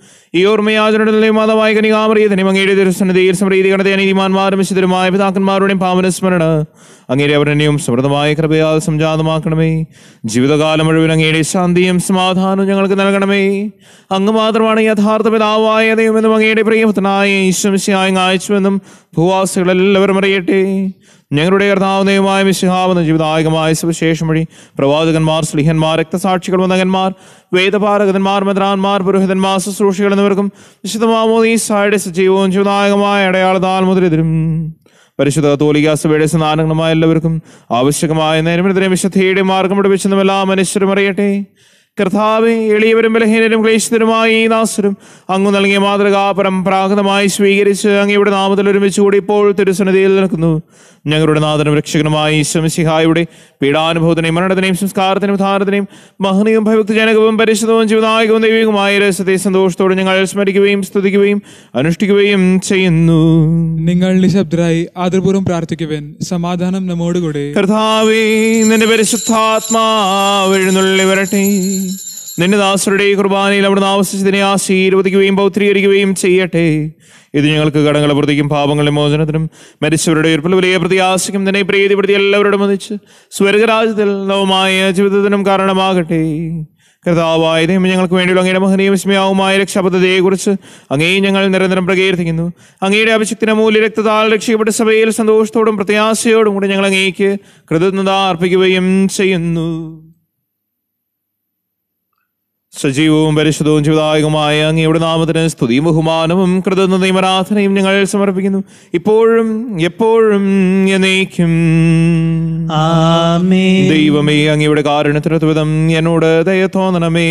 ഈ ഓർമ്മയാചരണത്തിലെ മാതാവായ കനികാമറിയതിനും അങ്ങയുടെ ദുരസന്നതയിൽ സമരീതി കടതയ നീതിമാന്മാരും വിശുദ്ധരുമായ പിതാക്കന്മാരുടെയും പാവന സ്മരണ അങ്ങയുടെ അവരനെയും സമൃദ്ധമായ കൃപയാൽ സംജാതമാക്കണമേ ജീവിതകാലം മുഴുവൻ അങ്ങയുടെ ശാന്തിയും സമാധാനവും ഞങ്ങൾക്ക് നൽകണമേ അങ്ങ് മാത്രമാണ് യഥാർത്ഥ പിതാവായ ദൈവമെന്നും അങ്ങയുടെ പ്രിയപുത്രനായ ഈശ്വംശിയായും അയച്ചുവെന്നും ഭൂവാസികളെല്ലാവരും അറിയട്ടെ ഞങ്ങളുടെ കർത്താവുന്നതുമായ വിശുഹാവുന്ന ജീവിതായകമായ സുവിശേഷം വഴി പ്രവാചകന്മാർ സ്ലിഹന്മാർ രക്തസാക്ഷികൾ വന്നകന്മാർ വേദപാരകന്മാർ മദ്രാന്മാർ പുരോഹിതന്മാർ ശുശ്രൂഷികൾ എന്നിവർക്കും വിശുദ്ധമാമോദീസായുടെ സജീവവും ജീവിതായകമായ അടയാളതാൽ മുതലെതിരും പരിശുദ്ധ തോലിക സഭയുടെ സ്നാനങ്ങളുമായ എല്ലാവർക്കും ആവശ്യമായ നേരമെതിരെ വിശുദ്ധയുടെ മാർഗം പിടിപ്പിച്ചെന്നും എല്ലാ മനുഷ്യരും അറിയട്ടെ കർത്താവ് എളിയവരും ബലഹീനരും ക്ലേശിതരുമായി നാസരും അങ്ങ് നൽകിയ മാതൃകാ പരമ്പരാഗതമായി സ്വീകരിച്ച് അങ്ങയുടെ നാമത്തിൽ ഒരുമിച്ച് കൂടി ഇപ്പോൾ തിരുസന്നിധിയിൽ നിൽക്കുന്നു ഞങ്ങളുടെ നാഥനും രക്ഷകനുമായി ശമശിഹായുടെ പീഡാനുഭവത്തിനെയും മരണത്തിനെയും സംസ്കാരത്തിനും ഉദാഹരണത്തിനെയും മഹനീയവും ഭയഭക്തിജനകവും പരിശുദ്ധവും ജീവനായകവും ദൈവികവുമായ രസത്തെ സന്തോഷത്തോടെ ഞങ്ങൾ സ്മരിക്കുകയും സ്തുതിക്കുകയും അനുഷ്ഠിക്കുകയും ചെയ്യുന്നു നിങ്ങൾ നിശബ്ദരായി ആദർപൂർവ്വം പ്രാർത്ഥിക്കുവൻ സമാധാനം നമ്മോടുകൂടെ കർത്താവേ നിന്റെ പരിശുദ്ധാത്മാവെഴുന്നള്ളി വരട്ടെ നിന്റെ ദാസരുടെ കുർബാനയിൽ അവിടുന്ന് ആവശ്യത്തിനെ ആശീർവദിക്കുകയും പൗത്രീകരിക്കുകയും ചെയ്യട്ടെ ഇത് ഞങ്ങൾക്ക് കടങ്ങളെ പ്രതിക്കും പാപങ്ങളുടെ മോചനത്തിനും മരിച്ചവരുടെ ഉയർപ്പിൽ വലിയ പ്രതിയാശയ്ക്കും തന്നെ പ്രീതിപ്പെടുത്തി എല്ലാവരോടും മതിച്ച് സ്വരജരാജ്യത്തിൽ നവമായ ജീവിതത്തിനും കാരണമാകട്ടെ കർത്താവായ ദൈവം ഞങ്ങൾക്ക് വേണ്ടിയുള്ള അങ്ങയുടെ മഹനീയ വിസ്മയാവുമായ രക്ഷാപദ്ധതിയെക്കുറിച്ച് അങ്ങേയും ഞങ്ങൾ നിരന്തരം പ്രകീർത്തിക്കുന്നു അങ്ങയുടെ അഭിഷിക്തിന് മൂല്യ രക്തതാൽ രക്ഷിക്കപ്പെട്ട സഭയിൽ സന്തോഷത്തോടും പ്രത്യാശയോടും കൂടി ഞങ്ങൾ അങ്ങേക്ക് കൃതജ്ഞത അർപ്പിക്കുകയും ചെയ്യുന്നു സജീവവും പരിശുദ്ധവും ജീവിതായകമായ അങ്ങയുടെ നാമത്തിന് സ്തുതിയും ബഹുമാനവും കൃതജ്ഞതയും ആരാധനയും ഞങ്ങൾ സമർപ്പിക്കുന്നു ഇപ്പോഴും എപ്പോഴും ദൈവമേ അങ്ങയുടെ കാരണത്തിന് ത്വിതം എന്നോട് ദയ തോന്നണമേ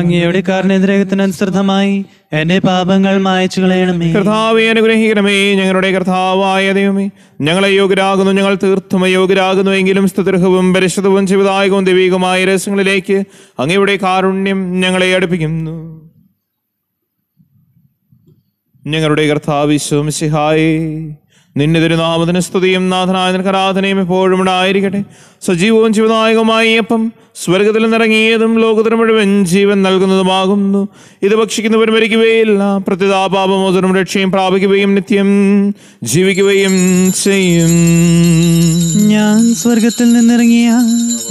അങ്ങയുടെ കാരണഗ്രഹത്തിനനുസൃതമായി എന്റെ പാപങ്ങൾ മായച്ചു കളയണമേ കർത്താവെ അനുഗ്രഹിക്കണമേ ഞങ്ങളുടെ കർത്താവായ ദൈവമേ ഞങ്ങളെ യോഗ്യരാകുന്നു ഞങ്ങൾ തീർത്ഥം യോഗ്യരാകുന്നു എങ്കിലും സ്തുതൃഹവും പരിശുദ്ധവും ജീവിതായകവും ദൈവികമായ രസങ്ങളിലേക്ക് അങ്ങയുടെ കാരുണ്യം ഞങ്ങളെ അടുപ്പിക്കുന്നു ഞങ്ങളുടെ കർത്താവിശ്വം സിഹായേ നിന്റെ തിരുനാമത്തിന് സ്തുതിയും നാഥനായ നിനക്ക് ആരാധനയും എപ്പോഴും ഉണ്ടായിരിക്കട്ടെ സജീവവും ജീവനായകമായി അപ്പം സ്വർഗത്തിൽ നിറങ്ങിയതും ലോകത്തിന് മുഴുവൻ ജീവൻ നൽകുന്നതുമാകുന്നു ഇത് ഭക്ഷിക്കുന്നവർ മരിക്കുകയില്ല പ്രത്യതാപാപമോചനം രക്ഷയും പ്രാപിക്കുകയും നിത്യം ജീവിക്കുകയും ചെയ്യും ഞാൻ സ്വർഗത്തിൽ നിന്നിറങ്ങിയ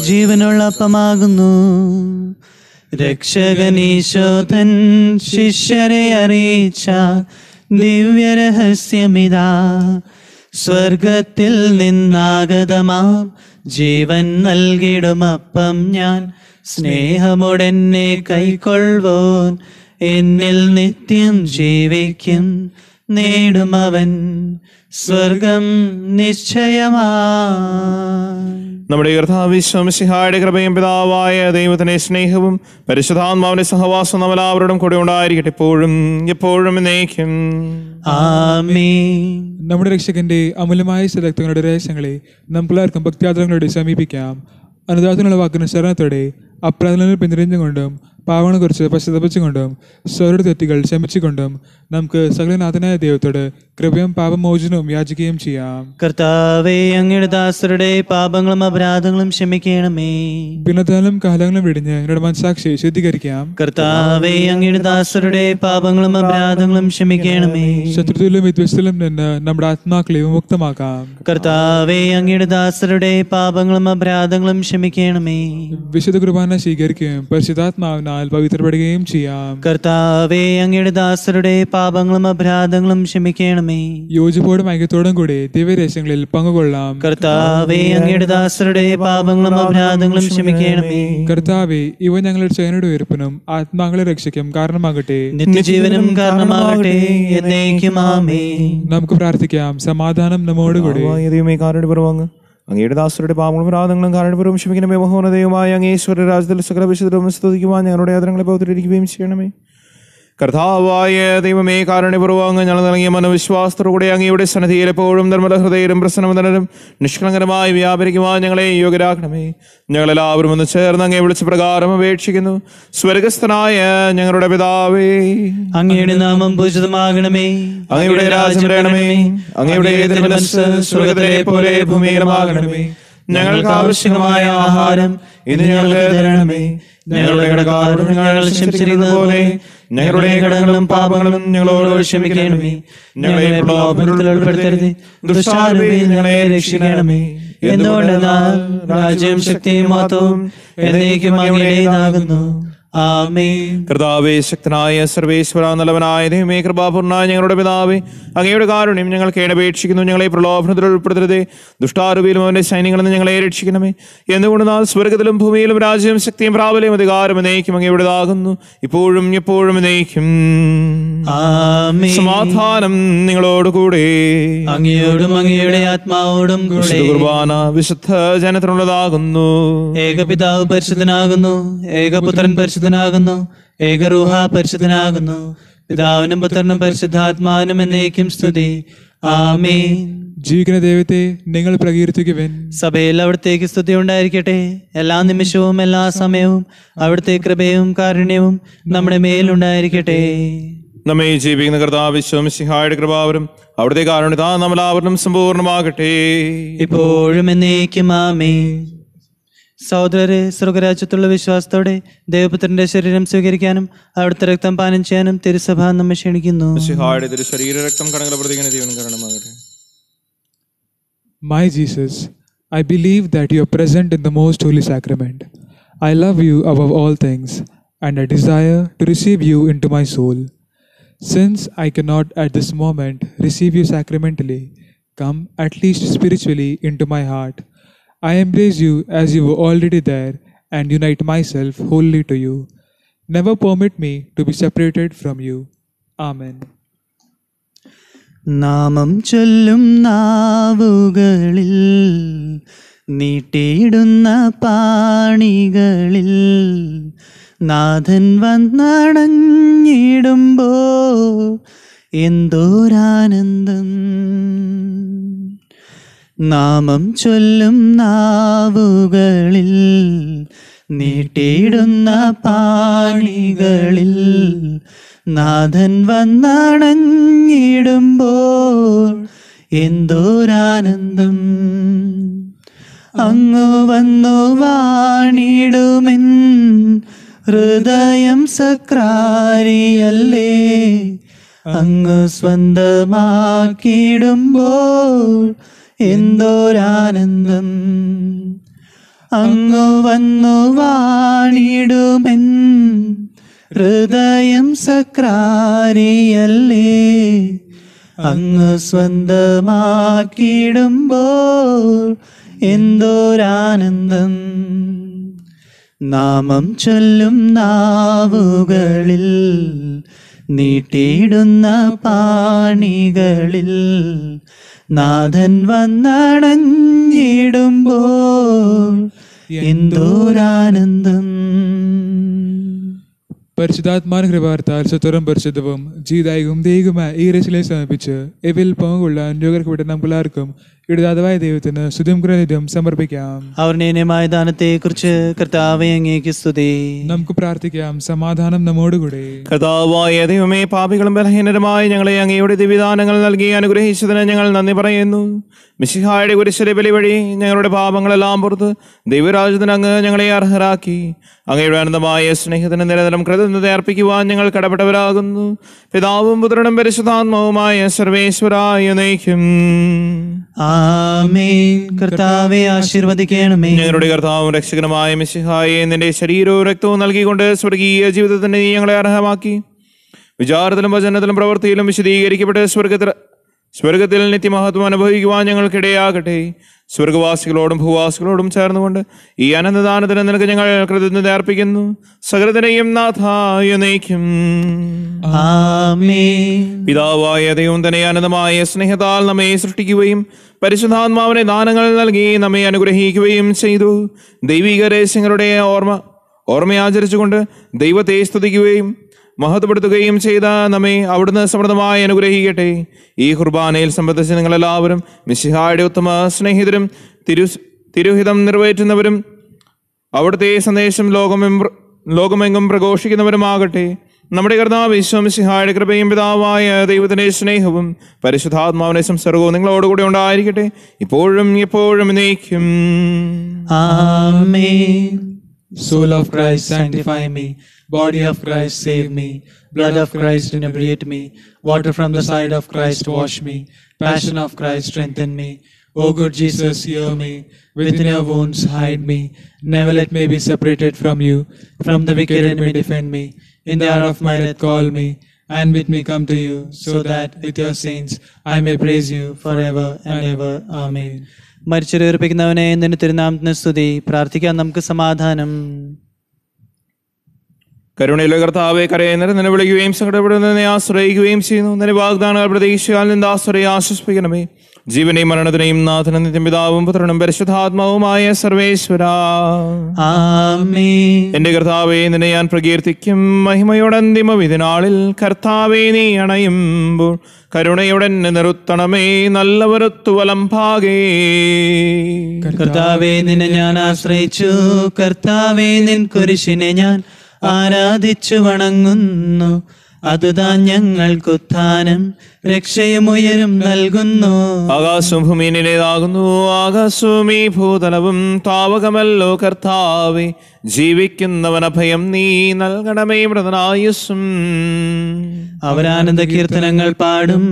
ജീവനുള്ള അപ്പമാകുന്നു രക്ഷകനീശോധൻ ശിഷ്യരെ അറിയിച്ച ദിവ്യരഹസ്യമിതാ സ്വർഗത്തിൽ നിന്നാഗതമാം ജീവൻ നൽകിടുമപ്പം ഞാൻ സ്നേഹമുടനെ കൈക്കൊള്ളുവോൻ എന്നിൽ നിത്യം ജീവിക്കും നേടുമവൻ സ്വർഗം നിശ്ചയമാ നമ്മുടെ കർത്താവിശ്വംസിഹായുടെ കൃപയും പിതാവായ ദൈവത്തിന്റെ സ്നേഹവും പരിശുദ്ധാത്മാവിന്റെ സഹവാസം നമ്മളാവരോടും കൂടെ ഉണ്ടായിരിക്കട്ടെ എപ്പോഴും എപ്പോഴും നമ്മുടെ രക്ഷകന്റെ അമൂല്യമായ ശരക്തങ്ങളുടെ രഹസ്യങ്ങളെ നമുക്കെല്ലാവർക്കും ഭക്തിയാത്രങ്ങളോട് സമീപിക്കാം അനുദാസനുള്ള വാക്കിന് ശരണത്തോടെ അപ്രാധനങ്ങൾ പിന്തിരിഞ്ഞുകൊണ്ടും കുറിച്ച് പശ്ചാത്തപിച്ചുകൊണ്ടും സ്വരുടെ തെറ്റുകൾ ശമിച്ചുകൊണ്ടും നമുക്ക് സകലനാഥനായ ദൈവത്തോട് കൃപയും പാപമോചനവും യാചിക്കുകയും ചെയ്യാം കർത്താവെ അങ്ങയുടെ ദാസരുടെ പാപങ്ങളും അപരാധങ്ങളും ക്ഷമിക്കണമേ പിന്നത്താലും കാലങ്ങളും വിടിഞ്ഞ് ഞങ്ങളുടെ മനസ്സാക്ഷി ശുദ്ധീകരിക്കാം കർത്താവെ അങ്ങയുടെ ദാസരുടെ പാപങ്ങളും അപരാധങ്ങളും ക്ഷമിക്കണമേ ശത്രുത്തിലും വിദ്വേഷത്തിലും നിന്ന് നമ്മുടെ ആത്മാക്കളെ വിമുക്തമാക്കാം കർത്താവെ അങ്ങയുടെ ദാസരുടെ പാപങ്ങളും അപരാധങ്ങളും ക്ഷമിക്കണമേ വിശുദ്ധ കുർബാന സ്വീകരിക്കുകയും പരിശുദ്ധാത്മാവിനാൽ പവിത്രപ്പെടുകയും ചെയ്യാം കർത്താവെ അങ്ങയുടെ ദാസരുടെ പാപങ്ങളും അപരാധങ്ങളും ക്ഷമിക്കണം നൽകണമേ യോജിപ്പോടും ഐക്യത്തോടും കൂടി ദിവ്യരേശങ്ങളിൽ പങ്കുകൊള്ളാം കർത്താവേ അങ്ങയുടെ ദാസരുടെ പാപങ്ങളും അപരാധങ്ങളും ക്ഷമിക്കണമേ കർത്താവേ ഇവ ഞങ്ങളുടെ ചേനയുടെ ഉയർപ്പിനും ആത്മാക്കളെ രക്ഷിക്കും കാരണമാകട്ടെ നിത്യജീവനും കാരണമാകട്ടെ നമുക്ക് പ്രാർത്ഥിക്കാം സമാധാനം നമ്മോടുകൂടി ദൈവമേ അങ്ങയുടെ ദാസരുടെ പാപങ്ങളും പ്രാതങ്ങളും കാരണപൂർവ്വം ക്ഷമിക്കണമേ മഹോന്നതയുമായ അങ്ങേശ്വര രാജ്യത്തിൽ സകല വിശുദ്ധവും സ്തുതിക്കുവാൻ ഞങ്ങളുടെ ആദരങ്ങളെ പൗത്രിരിക്കുകയും ചെയ്യണമേ കർത്താവായ ദൈവമേ കാരുണ്യപൂർവ്വം അങ്ങ് ഞങ്ങൾ നൽകിയ മനവിശ്വാസത്തോടുകൂടി അങ്ങയുടെ സന്നിധിയിൽ എപ്പോഴും നിർമ്മലഹൃദയരും പ്രശ്നമതനും നിഷ്കളങ്കരമായി വ്യാപരിക്കുവാൻ ഞങ്ങളെ യോഗ്യരാക്കണമേ ഞങ്ങളെല്ലാവരും ഒന്ന് ചേർന്ന് അങ്ങേ വിളിച്ച പ്രകാരം അപേക്ഷിക്കുന്നു സ്വർഗസ്ഥനായ ഞങ്ങളുടെ പിതാവേ അങ്ങയുടെ നാമം പൂജിതമാകണമേ അങ്ങയുടെ രാജ്യം അങ്ങയുടെ പോലെ ഭൂമിയിലുമാകണമേ ഞങ്ങൾക്ക് ആവശ്യമായ ആഹാരം ഇത് ഞങ്ങൾ തരണമേ ഞങ്ങളുടെ കടക്കാരോട് നിങ്ങൾ ക്ഷമിച്ചിരുന്നത് പോലെ ഞങ്ങളുടെ കടങ്ങളും പാപങ്ങളും ഞങ്ങളോട് ക്ഷമിക്കണമേ ഞങ്ങളെ പ്രലോഭനത്തിലുൾപ്പെടുത്തരുത് ദുഷ്ടാരമേ ഞങ്ങളെ രക്ഷിക്കണമേ എന്തുകൊണ്ടെന്നാൽ രാജ്യം ശക്തിയും മാത്രവും എന്നേക്കുമായി ഇടയിലാകുന്നു കർത്താവേ ശക്തനായ സർവേശ്വര നല്ലവനായ ദൈവമേ കൃപാപൂർണായ ഞങ്ങളുടെ പിതാവേ അങ്ങയുടെ കാരുണ്യം ഞങ്ങൾ കേടപേക്ഷിക്കുന്നു ഞങ്ങളെ പ്രലോഭനത്തിൽ ഉൾപ്പെടുത്തരുതേ ദുഷ്ടാരൂപിയിലും അവന്റെ സൈന്യങ്ങളിൽ നിന്ന് ഞങ്ങളെ രക്ഷിക്കണമേ എന്തുകൊണ്ട് നാൾ സ്വർഗത്തിലും ഭൂമിയിലും രാജ്യം ശക്തിയും പ്രാബല്യം അധികാരം എന്നേക്കും അങ്ങയുടേതാകുന്നു ഇപ്പോഴും എപ്പോഴും എന്നേക്കും സമാധാനം നിങ്ങളോട് കൂടെ അങ്ങയോടും അങ്ങയുടെ ആത്മാവോടും കൂടെ കുർബാന വിശുദ്ധ ജനത്തിനുള്ളതാകുന്നു ഏകപിതാവ് പരിശുദ്ധനാകുന്നു ഏകപുത്രൻ പരിശുദ്ധ പരിശുദ്ധനാകുന്നു ഏകരൂഹ പരിശുദ്ധനാകുന്നു പിതാവിനും പുത്രനും പരിശുദ്ധാത്മാവിനും എന്നേക്കും സ്തുതി ആമേ ജീവിക്കുന്ന ദൈവത്തെ നിങ്ങൾ പ്രകീർത്തിക്കുവൻ സഭയിൽ അവിടത്തേക്ക് സ്തുതി ഉണ്ടായിരിക്കട്ടെ എല്ലാ നിമിഷവും എല്ലാ സമയവും അവിടുത്തെ കൃപയും കാരുണ്യവും നമ്മുടെ മേലുണ്ടായിരിക്കട്ടെ നമ്മെ ജീവിക്കുന്ന കർത്താവ് സിഹായുടെ കൃപാവരും അവിടുത്തെ കാരുണ്യത ആവരണം സമ്പൂർണ്ണമാകട്ടെ ഇപ്പോഴും എന്നേക്കും ആമേ സഹോദരരെ സ്വർഗരാജ്യത്തുള്ള വിശ്വാസത്തോടെ ദൈവപുത്രന്റെ ശരീരം സ്വീകരിക്കാനും അവിടുത്തെ രക്തം പാനം ചെയ്യാനും തിരുസഭ നമ്മെ ക്ഷണിക്കുന്നു My Jesus, I believe that you are present in the most holy sacrament. I love you above all things, and I desire to receive you into my soul. Since I cannot at this moment receive you sacramentally, come at least spiritually into my heart. I embrace you as you were already there and unite myself wholly to you. Never permit me to be separated from you. Amen. നാമം ചൊല്ലും നാവുകളിൽ നീട്ടിയിടുന്ന പാണികളിൽ നാഥൻ വന്നണഞ്ഞിടുമ്പോ എന്തോരാനന്ദം നാമം ചൊല്ലും നാവുകളിൽ നീട്ടിയിടുന്ന പാണികളിൽ നാഥൻ വന്നണഞ്ഞിടുമ്പോൾ എന്തോരാനന്ദം അങ്ങു വന്നു വാണിടുമെൻ ഹൃദയം സക്രാരിയല്ലേ അങ്ങ് സ്വന്തമാക്കിയിടുമ്പോൾ എന്തോരാനന്ദം അങ്ങു വന്നു വാണിടുമെൻ ഹൃദയം സക്രാരിയല്ലേ അങ്ങ് സ്വന്തമാക്കിയിടുമ്പോൾ എന്തോരാനന്ദം നാമം ചൊല്ലും നാവുകളിൽ നീട്ടിയിടുന്ന പാണികളിൽ നാഥൻ വന്നണഞ്ഞിടുമ്പോൾ എന്തോരാനന്ദം പരിശുദ്ധാത്മാൻ കൃപാർത്താൽ സ്വത്രം പരിശുദ്ധവും ജീതായികവും ദൈകുമായ ഈ രസിലെ സമർപ്പിച്ച് എവിൽ പങ്കുള്ള അനുയോഗർക്ക് വിട്ട നമ്മളാർക്കും ഇടുതാതവായ ദൈവത്തിന് സ്തുതിയും സമർപ്പിക്കാം അവരുടെ ഇനമായ ദാനത്തെ കുറിച്ച് കർത്താവെ അങ്ങേക്ക് സ്തുതി നമുക്ക് പ്രാർത്ഥിക്കാം സമാധാനം നമ്മോടുകൂടി കർത്താവായ ദൈവമേ പാപികളും ബലഹീനരുമായ ഞങ്ങളെ അങ്ങയുടെ ദിവ്യദാനങ്ങൾ നൽകി അനുഗ്രഹിച്ചതിന് ഞങ്ങൾ നന്ദി പറയുന്നു മിശിഹായുടെ കുരിശിലെ ബലി വഴി ഞങ്ങളുടെ പാപങ്ങളെല്ലാം പുറത്ത് ദൈവരാജ്യത്തിന് അങ്ങ് ഞങ്ങളെ അർഹരാക്കി അങ്ങയുടെ അനന്തമായ സ്നേഹത്തിന് നിരന്തരം കൃതജ്ഞത അർപ്പിക്കുവാൻ ഞങ്ങൾ കടപ്പെട്ടവരാകുന്നു പിതാവും പുത്രനും പരിശുദ്ധാത്മാവുമായ സർവേശ്വരായ നയിക്കും ആശീർവദിക്കണമേ ഞങ്ങളുടെ കർത്താവും രക്ഷകനുമായ മിശിഹായെ നിന്റെ ശരീരവും രക്തവും നൽകിക്കൊണ്ട് സ്വർഗീയ ജീവിതത്തിന് നീ ഞങ്ങളെ അർഹമാക്കി വിചാരത്തിലും വചനത്തിലും പ്രവൃത്തിയിലും വിശദീകരിക്കപ്പെട്ട് സ്വർഗത്തിൽ സ്വർഗത്തിൽ നിത്യമഹത്വം അനുഭവിക്കുവാൻ ഞങ്ങൾക്കിടയാകട്ടെ സ്വർഗവാസികളോടും ഭൂവാസികളോടും ചേർന്നുകൊണ്ട് ഈ അനന്തദാനത്തിന് നിനക്ക് ഞങ്ങൾ കൃതജ്ഞത അർപ്പിക്കുന്നു സകലത്തിനെയും നാഥായ നയിക്കും പിതാവായ ദൈവം തന്നെ അനന്തമായ സ്നേഹത്താൽ നമ്മെ സൃഷ്ടിക്കുകയും പരിശുദ്ധാത്മാവിനെ ദാനങ്ങൾ നൽകി നമ്മെ അനുഗ്രഹിക്കുകയും ചെയ്തു ദൈവീക രഹസ്യങ്ങളുടെ ഓർമ്മ ഓർമ്മയാചരിച്ചുകൊണ്ട് ദൈവത്തെ സ്തുതിക്കുകയും മഹത്വപ്പെടുത്തുകയും ചെയ്ത നമ്മെ അവിടുന്ന് സമൃദ്ധമായി അനുഗ്രഹിക്കട്ടെ ഈ കുർബാനയിൽ സംബന്ധിച്ച് നിങ്ങളെല്ലാവരും മിശിഹായുടെ ഉത്തമ സ്നേഹിതരും തിരു തിരുഹിതം നിറവേറ്റുന്നവരും അവിടുത്തെ സന്ദേശം ലോകമെമ്പ ലോകമെങ്ങും പ്രഘോഷിക്കുന്നവരുമാകട്ടെ നമ്മുടെ കർത്താവ് സിഹായുടെ കൃപയും പിതാവായ ദൈവത്തിൻ്റെ സ്നേഹവും പരിശുദ്ധാത്മാവിനെ സംസർഗവും നിങ്ങളോടുകൂടി ഉണ്ടായിരിക്കട്ടെ ഇപ്പോഴും എപ്പോഴും നീക്കും ആമേ Soul of Christ, sanctify me. Body of Christ, save me. Blood of Christ, inebriate me. Water from the side of Christ, wash me. Passion of Christ, strengthen me. O good Jesus, hear me. Within your wounds, hide me. Never let me be separated from you. From the wicked enemy, defend me. In the hour of my death, call me. And with me come to you, so that with your saints I may praise you forever and ever. Amen. മരിച്ചൊരുപ്പിക്കുന്നവനെ എന്തിന് തിരുനാമത്തിന് സ്തുതി പ്രാർത്ഥിക്കാൻ നമുക്ക് സമാധാനം കരുണയിലെ കർത്താവെ കരയുന്നതിന് വിളിക്കുകയും സങ്കടപ്പെടുന്നതിനെ ആശ്രയിക്കുകയും ചെയ്യുന്നു നിന്റെ വാഗ്ദാനങ്ങൾ പ്രതീക്ഷയാൽ നിന്റെ ആശ്രയം ആശ്വസിപ്പിക്കണമേ ജീവനെയും മരണത്തിനെയും നാഥനും നിത്യപിതാവും പുത്രനും പരിശുദ്ധാത്മാവുമായ സർവേശ്വര എന്റെ കർത്താവെ നിന്നെ ഞാൻ പ്രകീർത്തിക്കും മഹിമയോടന്തിമ വിതിനാളിൽ കർത്താവെ നീ അണയുമ്പോൾ കരുണയുടൻ നിറുത്തണമേ നല്ല ഭാഗേ കർത്താവേ നിന്നെ ഞാൻ ആശ്രയിച്ചു കർത്താവേ നിൻ കുരിശിനെ ഞാൻ ആരാധിച്ചു വണങ്ങുന്നു അതുതാൻ ഞങ്ങൾക്കുത്ഥാനം രക്ഷയുമുയരും നൽകുന്നു ആകാശവും ഭൂമിയിലേതാകുന്നു ആകാശവും ഈ ഭൂതലവും താവകമല്ലോ കർത്താവെ ജീവിക്കുന്നവനഭയം നീ നൽകണമേ മൃതനായുസും അവരാനന്ദ കീർത്തനങ്ങൾ പാടും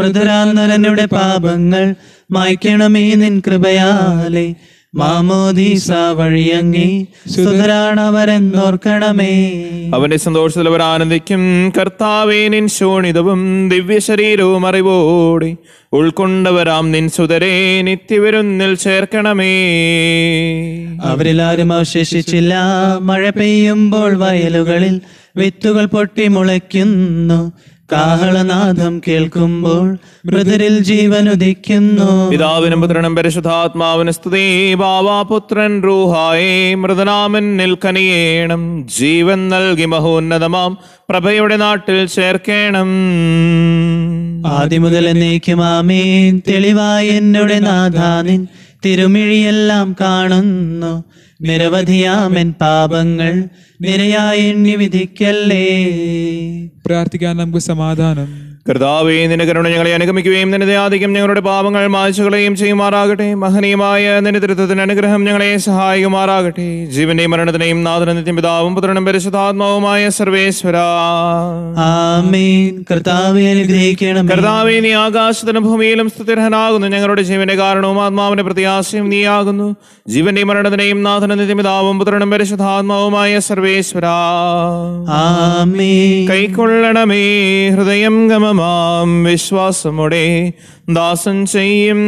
മൃദുരാനരനുടെ പാപങ്ങൾ മായ്ക്കണമേ നിൻ കൃപയാലേ മാമോദീസ വഴിയങ്ങി സുതരാണവരെന്നോർക്കണമേ അവന്റെ സന്തോഷത്തിൽ അവർ ആനന്ദിക്കും കർത്താവേ നിൻ ദിവ്യ ദിവ്യശരീരവും അറിവോടി ഉൾക്കൊണ്ടവരാം നിൻ സുതരെ നിത്യവരുന്നിൽ ചേർക്കണമേ ആരും അവശേഷിച്ചില്ല മഴ പെയ്യുമ്പോൾ വയലുകളിൽ വിത്തുകൾ പൊട്ടി മുളയ്ക്കുന്നു കാഹളനാഥം കേൾക്കുമ്പോൾ മൃദരിൽ ജീവൻ ഉദിക്കുന്നു പിതാവിനും പുത്രനും പരിശുദ്ധാത്മാവിന് സ്തുതി ബാവാപുത്രൻ റൂഹായേ മൃതനാമൻ നിൽക്കനിയേണം ജീവൻ നൽകി മഹോന്നതമാം പ്രഭയുടെ നാട്ടിൽ ചേർക്കേണം ആദ്യമുതൽ എന്നേക്കും ആമേൻ തെളിവായി എന്നുടെ നാഥാനിൻ തിരുമിഴിയെല്ലാം കാണുന്നു നിരവധിയാമൻ പാപങ്ങൾ നിരയായി എണ്ണി വിധിക്കല്ലേ പ്രാർത്ഥിക്കാൻ നമുക്ക് സമാധാനം കർത്താവേ നിന്റെ കരുണ ഞങ്ങളെ അനുഗമിക്കുകയും നിന്റെ ആധിക്യം ഞങ്ങളുടെ പാപങ്ങൾ മായ്ച്ചുകളയും ചെയ്യുമാറാകട്ടെ മഹനീയമായ നിന്റെ തൃത്വത്തിന് അനുഗ്രഹം ഞങ്ങളെ സഹായിക്കുമാറാകട്ടെ ജീവന്റെയും മരണത്തിനെയും നാഥന നിത്യം പിതാവും പുത്രനും പരിശുദ്ധാത്മാവുമായ സർവേശ്വര കർത്താവെ നീ ആകാശത്തിനും ഭൂമിയിലും സ്ഥിരനാകുന്നു ഞങ്ങളുടെ ജീവന്റെ കാരണവും ആത്മാവിന്റെ പ്രത്യാശയും നീയാകുന്നു ജീവന്റെയും മരണത്തിനെയും നാഥന പിതാവും പുത്രനും പരിശുദ്ധാത്മാവുമായ സർവേശ്വര കൈക്കൊള്ളണമേ ഹൃദയം ഗമ ദൈവമാം വിശ്വാസമുടെ ദാസൻ ചെയ്യും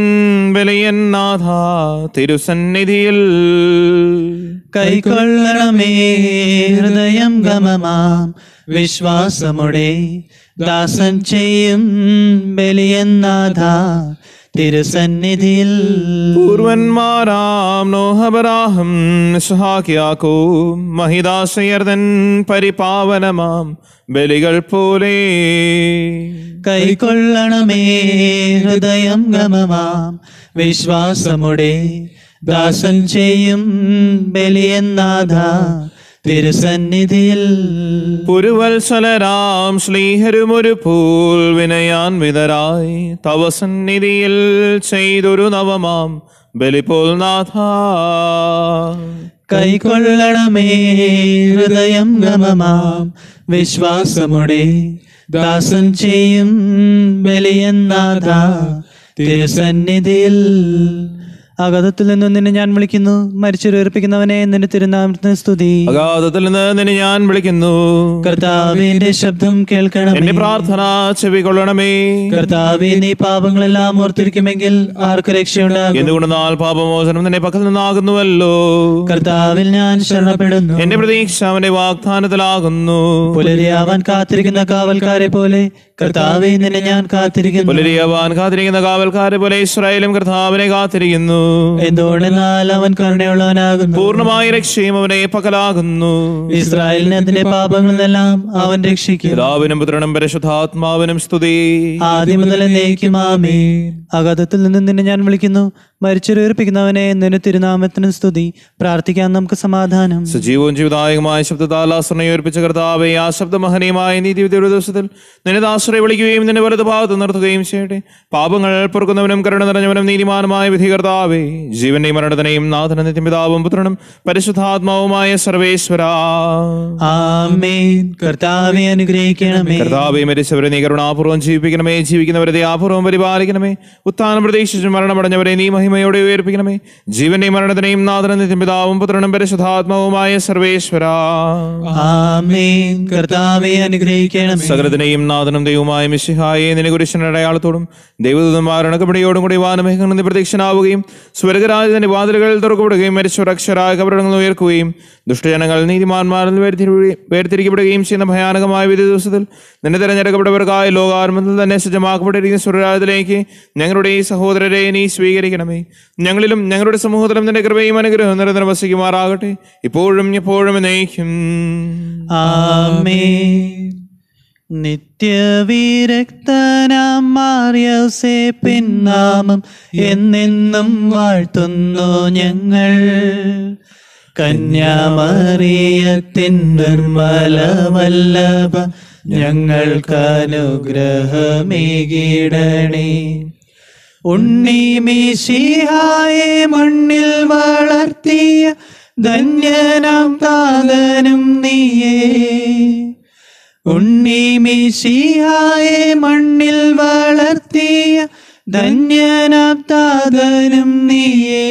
വിലയന്നാഥ തിരുസന്നിധിയിൽ കൈക്കൊള്ളണമേ ഹൃദയം ഗമമാം വിശ്വാസമുടെ ദാസൻ ചെയ്യും ബലിയന്നാഥ തിരുസന്നിധിയിൽ പൂർവന്മാരാം നോഹബരാഹം സഹാക്കിയാക്കൂ മഹിദാശയർ പരിപാവനമാം ബലികൾ പോലെ കൈക്കൊള്ളണമേ ഹൃദയം ഗമമാം വിശ്വാസമുടെ ദാസൻ ചെയ്യും ബലിയെന്നാഥ തിരുസന്നിധിയിൽ പുരുവത്സലരാം ശ്രീഹരുമൊരു പൂൽ വിതരായി തവ സന്നിധിയിൽ ചെയ്തൊരു നവമാം ബലിപോൽ നാഥ കൈക്കൊള്ളണമേ ഹൃദയം നവമാം വിശ്വാസമുടെ ദാസൻ ചെയ്യും ബലിയൻ നാഥ തിരുസന്നിധിയിൽ അഗാധത്തിൽ നിന്ന് നിന്നെ ഞാൻ വിളിക്കുന്നു മരിച്ചുരപ്പിക്കുന്നവനെ നിന്റെ തിരുനാമത്തിന് സ്തുതി അഗാധത്തിൽ നിന്ന് നിന്നെ ഞാൻ വിളിക്കുന്നു കർത്താവിന്റെ ശബ്ദം കേൾക്കണം എന്റെ പ്രാർത്ഥന ചെവികൊള്ളണമേ കർത്താവെ നീ പാപങ്ങളെല്ലാം ഓർത്തിരിക്കുമെങ്കിൽ ആർക്ക് രക്ഷയുണ്ടാകും എന്തുകൊണ്ടെന്നാൽ പാപമോചനം നിന്റെ പക്കത്തിൽ നിന്നാകുന്നുവല്ലോ കർത്താവിൽ ഞാൻ ശരണപ്പെടുന്നു എന്റെ പ്രതീക്ഷ അവന്റെ വാഗ്ദാനത്തിലാകുന്നു പുലരി അവൻ കാത്തിരിക്കുന്ന കാവൽക്കാരെ പോലെ കർത്താവെ നിന്നെ ഞാൻ കാത്തിരിക്കുന്നു പുലരി അവൻ കാത്തിരിക്കുന്ന കാവൽക്കാരെ പോലെ ഇസ്രായേലും കർത്താവിനെ കാത്തിരിക്കുന്നു എന്തുകൊണ്ടെന്നാൽ അവൻ കരുണയുള്ളവനാകുന്നു പൂർണ്ണമായ രക്ഷയും അവനെ പകലാകുന്നു ഇസ്രായേലിനെ അതിന്റെ പാപങ്ങളെല്ലാം അവൻ രക്ഷിക്കും പിതാവിനും പുത്രനും പരിശുദ്ധാത്മാവിനും സ്തുതി ആദ്യം മുതൽ എന്നേക്കും ആമേ അഗതത്തിൽ നിന്ന് നിന്നെ ഞാൻ വിളിക്കുന്നു മരിച്ചുരുപ്പിക്കുന്നവനെ നിന്റെ തിരുനാമത്തിന് സ്തുതി പ്രാർത്ഥിക്കാൻ നമുക്ക് സമാധാനം സജീവവും ജീവദായകമായ ശബ്ദത്താൽ കർത്താവേ ആ ശബ്ദമഹനീയമായ നീതിവിധിയുടെ ദിവസത്തിൽ നിന്നെ ആശ്രയ വിളിക്കുകയും നിന്റെ വലതുഭാഗത്ത് നിർത്തുകയും ചെയ്യട്ടെ പാപങ്ങൾ പൊറുക്കുന്നവനും കരുണ നിറഞ്ഞവനും നീതിമാനമായ വിധി കർത്താവ് കർത്താവേ ജീവനെയും മരണത്തിനെയും നാഥന നിത്യപിതാവും പുത്രനും പരിശുദ്ധാത്മാവുമായ സർവേശ്വര കർത്താവെ അനുഗ്രഹിക്കണമേ മരിച്ചവരെ നീ കരുണാപൂർവ്വം ജീവിപ്പിക്കണമേ ജീവിക്കുന്നവരെ ദയാപൂർവ്വം പരിപാലിക്കണമേ ഉത്ഥാനം പ്രതീക്ഷിച്ച് മരണമടഞ്ഞവരെ നീ മഹിമയോടെ ഉയർപ്പിക്കണമേ ജീവനെയും മരണത്തിനെയും നാഥന നിത്യപിതാവും പുത്രനും പരിശുദ്ധാത്മാവുമായ സർവേശ്വര സകലത്തിനെയും നാഥനും ദൈവമായ മിശിഹായെ നിന്നെ കുരിശിന്റെ അടയാളത്തോടും ദൈവദൂതന്മാരണക്കപടിയോടും കൂടി വാനമേഘങ്ങൾ പ്രതീക്ഷനാവുകയും സ്വർഗരാജന്റെ വാതിലുകൾ തുറക്കപ്പെടുകയും മരിച്ചുരക്ഷരായ കബറടങ്ങൾ ഉയർക്കുകയും ദുഷ്ടജനങ്ങൾ നീതിമാന്മാരിൽ വേർതിരിക്കപ്പെടുകയും ചെയ്യുന്ന ഭയാനകമായ വിധി ദിവസത്തിൽ നിന്നെ തെരഞ്ഞെടുക്കപ്പെട്ടവർക്കായ ലോകാരംഭത്തിൽ തന്നെ സജ്ജമാക്കപ്പെട്ടിരിക്കുന്ന സ്വർഗരാജത്തിലേക്ക് ഞങ്ങളുടെ ഈ സഹോദരരെ നീ സ്വീകരിക്കണമേ ഞങ്ങളിലും ഞങ്ങളുടെ സമൂഹത്തിലും നിന്റെ കൃപയും അനുഗ്രഹം നിരന്തരം വസിക്കുമാറാകട്ടെ ഇപ്പോഴും എപ്പോഴും നയിക്കും ആമേ നിത്യവിരക്തനാം മാറിയസേ പിന്നാമം എന്നെന്നും വാഴ്ത്തുന്നു ഞങ്ങൾ കന്യാമറിയത്തിൻ നിർമ്മലവല്ലഭ ഞങ്ങൾക്കനുഗ്രഹമേകിടണേ ഉണ്ണിമിഷിഹായെ മണ്ണിൽ വളർത്തിയ ധന്യനാം മിശിഹായെ മണ്ണിൽ വളർത്തിയ ധന്യനാപ്താതനും നീയേ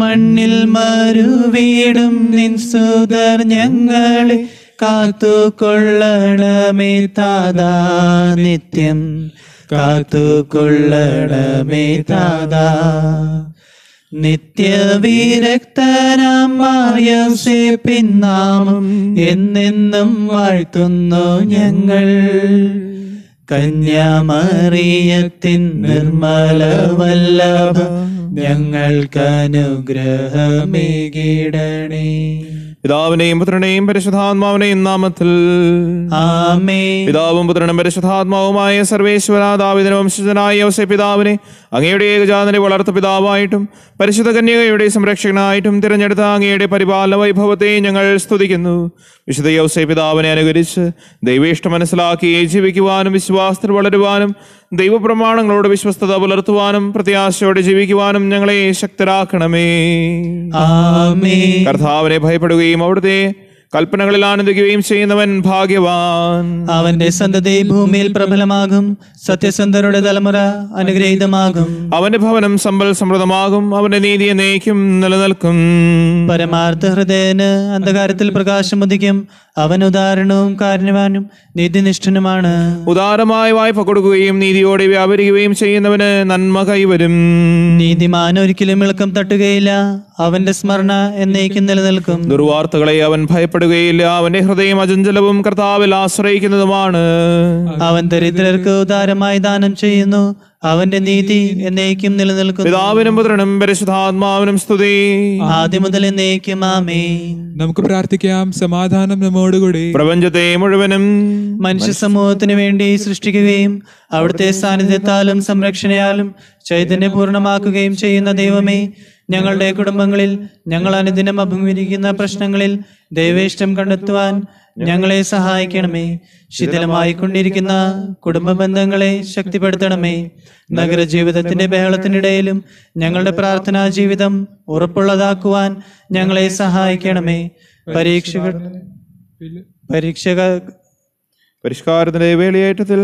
മണ്ണിൽ മരുവീടും നിൻ സുതർ ഞങ്ങളെ കാത്തുകൊള്ളണമേ താതാ നിത്യം കാത്തുകൊള്ളണമേ താതാ നിത്യവിരക്തനാം മാറിയസേ പിന്നാമം എന്നെന്നും വാഴ്ത്തുന്നു ഞങ്ങൾ കന്യാമറിയത്തിൻ നിർമ്മല വല്ലഭ ഞങ്ങൾക്കനുഗ്രഹമേകിടണേ പിതാവിനെയും പുത്രനെയും പരിശുദ്ധാത്മാവിനെയും നാമത്തിൽ പിതാവും പുത്രനും പരിശുദ്ധാത്മാവുമായ സർവേശ്വര ദാവിദിന വംശജനായ യോസെ പിതാവിനെ അങ്ങയുടെ ഏകജാതനെ വളർത്ത പിതാവായിട്ടും പരിശുദ്ധ കന്യകയുടെ സംരക്ഷകനായിട്ടും തിരഞ്ഞെടുത്ത അങ്ങയുടെ പരിപാലന വൈഭവത്തെ ഞങ്ങൾ സ്തുതിക്കുന്നു വിശുദ്ധ യോസെ പിതാവിനെ അനുകരിച്ച് ദൈവേഷ്ട മനസ്സിലാക്കി ജീവിക്കുവാനും വിശ്വാസത്തിൽ വളരുവാനും ദൈവപ്രമാണങ്ങളോട് വിശ്വസ്തത പുലർത്തുവാനും പ്രത്യാശയോടെ ജീവിക്കുവാനും ഞങ്ങളെ ശക്തരാക്കണമേ കർത്താവിനെ ഭയപ്പെടുകയും അവിടുത്തെ കൽപ്പനകളിൽ ആനന്ദിക്കുകയും ചെയ്യുന്നവൻ ഭാഗ്യവാൻ അവന്റെ സന്തതി ഭൂമിയിൽ പ്രബലമാകും സത്യസന്ധരുടെ തലമുറ അനുഗ്രഹീതമാകും അവന്റെ ഭവനം സമ്പൽ സമൃദ്ധമാകും അവന്റെ നീതിയെ നയിക്കും നിലനിൽക്കും പരമാർത്ഥ ഹൃദയന് അന്ധകാരത്തിൽ പ്രകാശം ഉദിക്കും അവൻ ഉദാഹരണവും കാരണവാനും നീതിനിഷ്ഠനുമാണ് ഉദാരമായ വായ്പ കൊടുക്കുകയും നീതിയോടെ വ്യാപരിക്കുകയും ചെയ്യുന്നവന് നന്മ കൈവരും നീതിമാൻ ഒരിക്കലും ഇളക്കം തട്ടുകയില്ല അവന്റെ സ്മരണ എന്നേക്കും നിലനിൽക്കും ദുർവാർത്തകളെ അവൻ ഭയപ്പെടും ഭയപ്പെടുകയില്ല അവന്റെ ഹൃദയം അചഞ്ചലവും കർത്താവിൽ ആശ്രയിക്കുന്നതുമാണ് അവൻ ദരിദ്രർക്ക് ഉദാരമായി ദാനം ചെയ്യുന്നു അവന്റെ നീതി എന്നേക്കും നിലനിൽക്കുന്നു പിതാവിനും പുത്രനും പരിശുദ്ധാത്മാവിനും സ്തുതി ആദ്യം മുതൽ എന്നേക്കും ആമേ നമുക്ക് പ്രാർത്ഥിക്കാം സമാധാനം നമ്മോടുകൂടി പ്രപഞ്ചത്തെ മുഴുവനും മനുഷ്യ സമൂഹത്തിന് വേണ്ടി സൃഷ്ടിക്കുകയും അവിടുത്തെ സാന്നിധ്യത്താലും സംരക്ഷണയാലും ചൈതന്യപൂർണമാക്കുകയും ചെയ്യുന്ന ദൈവമേ ഞങ്ങളുടെ കുടുംബങ്ങളിൽ ഞങ്ങൾ അനുദിനം അഭിമുഖീകരിക്കുന്ന പ്രശ്നങ്ങളിൽ ദൈവേഷ്ടം കണ്ടെത്തുവാൻ ഞങ്ങളെ സഹായിക്കണമേ ശിഥിലമായി കൊണ്ടിരിക്കുന്ന കുടുംബ ബന്ധങ്ങളെ ശക്തിപ്പെടുത്തണമേ നഗരജീവിതത്തിന്റെ ബഹളത്തിനിടയിലും ഞങ്ങളുടെ പ്രാർത്ഥനാ ജീവിതം ഉറപ്പുള്ളതാക്കുവാൻ ഞങ്ങളെ സഹായിക്കണമേ പരീക്ഷകൾ പരീക്ഷക പരിഷ്കാരത്തിന്റെ വേളിയേറ്റത്തിൽ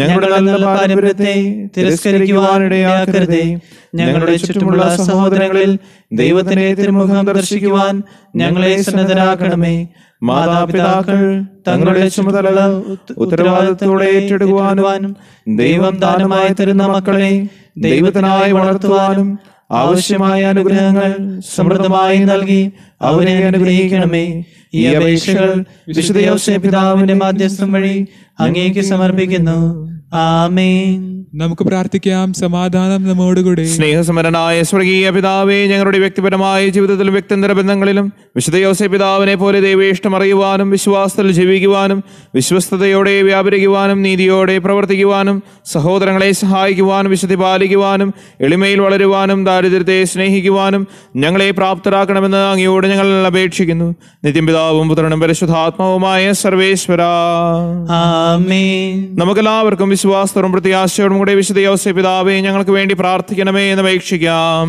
ഞങ്ങളുടെ നല്ല പാരമ്പര്യത്തെ തിരസ്കരിക്കുവാനിടയാക്കരുതേ ഞങ്ങളുടെ ചുറ്റുമുള്ള സഹോദരങ്ങളിൽ ദൈവത്തിന്റെ തിരുമുഖം ദർശിക്കുവാൻ ഞങ്ങളെ സന്നദ്ധരാക്കണമേ മാതാപിതാക്കൾ തങ്ങളുടെ ചുമതല ഉത്തരവാദിത്തത്തോടെ ഏറ്റെടുക്കുവാനും ദൈവം ദാനമായി തരുന്ന മക്കളെ ദൈവത്തിനായി വളർത്തുവാനും ആവശ്യമായ അനുഗ്രഹങ്ങൾ സമൃദ്ധമായി നൽകി അവരെ അനുഗ്രഹിക്കണമേ ഈ അപേക്ഷകൾ വിശുദ്ധ യോസേ പിതാവിന്റെ മാധ്യസ്ഥം വഴി അങ്ങേക്ക് സമർപ്പിക്കുന്നു ആമേ നമുക്ക് പ്രാർത്ഥിക്കാം സമാധാനം നമ്മോടുകൂടെ സ്നേഹസമരനായ സ്വർഗീയ പിതാവേ ഞങ്ങളുടെ വ്യക്തിപരമായ ജീവിതത്തിലും വ്യക്തിന്തര ബന്ധങ്ങളിലും വിശുദ്ധ പിതാവിനെ പോലെ ദൈവേഷ്ടം അറിയുവാനും വിശ്വാസത്തിൽ ജീവിക്കുവാനും വിശ്വസ്തയോടെ വ്യാപരിക്കുവാനും നീതിയോടെ പ്രവർത്തിക്കുവാനും സഹോദരങ്ങളെ സഹായിക്കുവാനും വിശുദ്ധി പാലിക്കുവാനും എളിമയിൽ വളരുവാനും ദാരിദ്ര്യത്തെ സ്നേഹിക്കുവാനും ഞങ്ങളെ പ്രാപ്തരാക്കണമെന്ന് അങ്ങയോട് ഞങ്ങൾ അപേക്ഷിക്കുന്നു നിത്യം പിതാവും പുത്രനും പരിശുദ്ധാത്മാവുമായ സർവേശ്വര നമുക്കെല്ലാവർക്കും വിശ്വാസത്തോടും പ്രത്യാശയോടും നമ്മുടെ വിശുദ്ധ പിതാവേ ഞങ്ങൾക്ക് വേണ്ടി പ്രാർത്ഥിക്കണമേ എന്ന് അപേക്ഷിക്കാം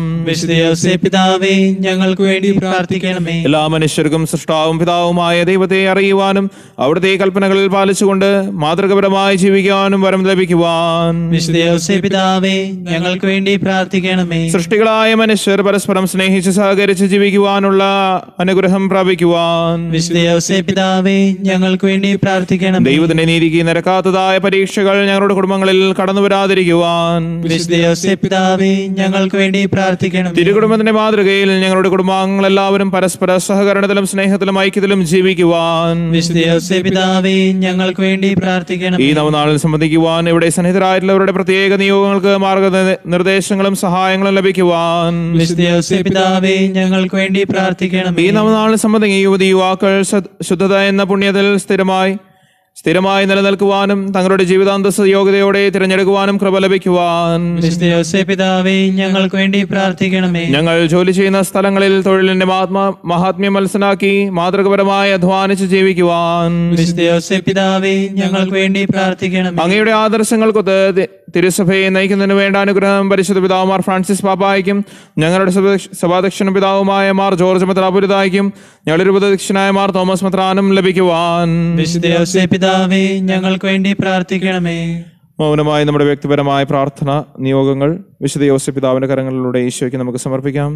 പിതാവേ ഞങ്ങൾക്ക് വേണ്ടി പ്രാർത്ഥിക്കണമേ എല്ലാ മനുഷ്യർക്കും സൃഷ്ടാവും പിതാവുമായ ദൈവത്തെ അറിയുവാനും അവിടുത്തെ കൽപ്പനകളിൽ പാലിച്ചുകൊണ്ട് മാതൃകപരമായി ജീവിക്കാനും വരം ലഭിക്കുവാൻ വിശുദ്ധ പിതാവേ ഞങ്ങൾക്ക് വേണ്ടി പ്രാർത്ഥിക്കണമേ സൃഷ്ടികളായ മനുഷ്യർ പരസ്പരം സ്നേഹിച്ച് സഹകരിച്ച് ജീവിക്കുവാനുള്ള അനുഗ്രഹം പ്രാപിക്കുവാൻ വിശുദ്ധ പിതാവേ ഞങ്ങൾക്ക് വേണ്ടി പ്രാർത്ഥിക്കണം ദൈവത്തിന്റെ നീതിക്ക് നിരക്കാത്തതായ പരീക്ഷകൾ ഞങ്ങളുടെ കുടുംബങ്ങളിൽ കടന്നുവരാൻ വരാതിരിക്കുവാൻ പിതാവേ ഞങ്ങൾക്ക് വേണ്ടി പ്രാർത്ഥിക്കണം തിരുകുടുംബത്തിന്റെ മാതൃകയിൽ ഞങ്ങളുടെ കുടുംബാംഗങ്ങൾ എല്ലാവരും പരസ്പര സഹകരണത്തിലും സ്നേഹത്തിലും ഐക്യത്തിലും ജീവിക്കുവാൻ പിതാവേ ഞങ്ങൾക്ക് വേണ്ടി പ്രാർത്ഥിക്കണം ഈ നവനാളിൽ സംബന്ധിക്കുവാൻ ഇവിടെ സന്നിഹിതരായിട്ടുള്ളവരുടെ പ്രത്യേക നിയോഗങ്ങൾക്ക് മാർഗനിർദ്ദേശങ്ങളും സഹായങ്ങളും ലഭിക്കുവാൻ പിതാവേ ഞങ്ങൾക്ക് വേണ്ടി പ്രാർത്ഥിക്കണം ഈ നവനാളിൽ സംബന്ധിക്കുന്ന യുവതി യുവാക്കൾ ശുദ്ധത എന്ന പുണ്യത്തിൽ സ്ഥിരമായി സ്ഥിരമായി നിലനിൽക്കുവാനും തങ്ങളുടെ ജീവിതാന്തസ് യോഗ്യതയോടെ തിരഞ്ഞെടുക്കുവാനും കൃപ ലഭിക്കുവാൻ ഞങ്ങൾക്ക് വേണ്ടി പ്രാർത്ഥിക്കണമേ ഞങ്ങൾ ജോലി ചെയ്യുന്ന സ്ഥലങ്ങളിൽ തൊഴിലിന്റെ മഹാത്മാ മഹാത്മ്യം മനസ്സിലാക്കി മാതൃകപരമായി അധ്വാനിച്ച് ജീവിക്കുവാൻ ഞങ്ങൾക്ക് വേണ്ടി പ്രാർത്ഥിക്കണം അങ്ങയുടെ ആദർശങ്ങൾക്കൊത്ത് തിരുസഭയെ നയിക്കുന്നതിന് വേണ്ട അനുഗ്രഹം പരിശുദ്ധ പിതാവുമാർ ഫ്രാൻസിസ് പാപ്പായ്ക്കും ഞങ്ങളുടെ സഭാധ്യക്ഷനും പിതാവുമായ മാർ ജോർജ് മത്രാപുരിതായ്ക്കും ഞങ്ങളുടെ ഉപദക്ഷിണായ മാർ തോമസ് മത്രാനും ലഭിക്കുവാൻ പിതാ പിതാവേ ഞങ്ങൾക്ക് വേണ്ടി പ്രാർത്ഥിക്കണമേ മൗനമായി നമ്മുടെ വ്യക്തിപരമായ പ്രാർത്ഥന നിയോഗങ്ങൾ വിശുദ്ധ യോസഫ് പിതാവിന്റെ കരങ്ങളിലൂടെ ഈശോയ്ക്ക് നമുക്ക് സമർപ്പിക്കാം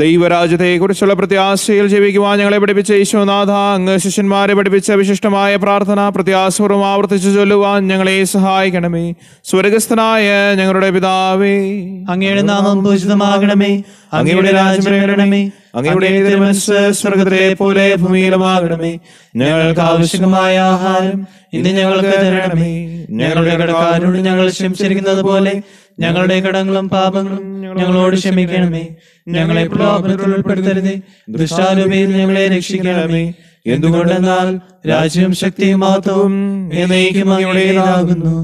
ദൈവരാജ്യത്തെക്കുറിച്ചുള്ള പ്രത്യാശയിൽ ജീവിക്കുവാൻ ഞങ്ങളെ പഠിപ്പിച്ച യേശുനാഥ അങ്ങ് ശിഷ്യന്മാരെ പഠിപ്പിച്ച വിശിഷ്ടമായ പ്രാർത്ഥന പ്രത്യാസപൂർവ്വം ആവർത്തിച്ചു ചൊല്ലുവാൻ ഞങ്ങളെ സഹായിക്കണമേ സ്വർഗസ്ഥനായ ഞങ്ങളുടെ പിതാവേ അങ്ങയുടെ നാമം പൂജിതമാകണമേ അങ്ങയുടെ രാജ്യമേ അങ്ങയുടെ സ്വർഗത്തിലെ പോലെ ഭൂമിയിലുമാകണമേ ഞങ്ങൾക്ക് ആവശ്യമായ ആഹാരം ഇന്ന് ഞങ്ങൾക്ക് തരണമേ ഞങ്ങളുടെ കടക്കാരോട് ഞങ്ങൾ ശംസിക്കുന്നത് പോലെ ഞങ്ങളുടെ കടങ്ങളും പാപങ്ങളും ഞങ്ങളോട് ക്ഷമിക്കണമേ ഞങ്ങളെ പ്രലോഭനത്തിൽ ഉൾപ്പെടുത്തരുതേ ദുഷ്ടാരൂപയിൽ ഞങ്ങളെ രക്ഷിക്കണമേ എന്തുകൊണ്ടെന്നാൽ രാജ്യം ശക്തിയും മാത്രവും എന്നേക്കുമാകുന്നു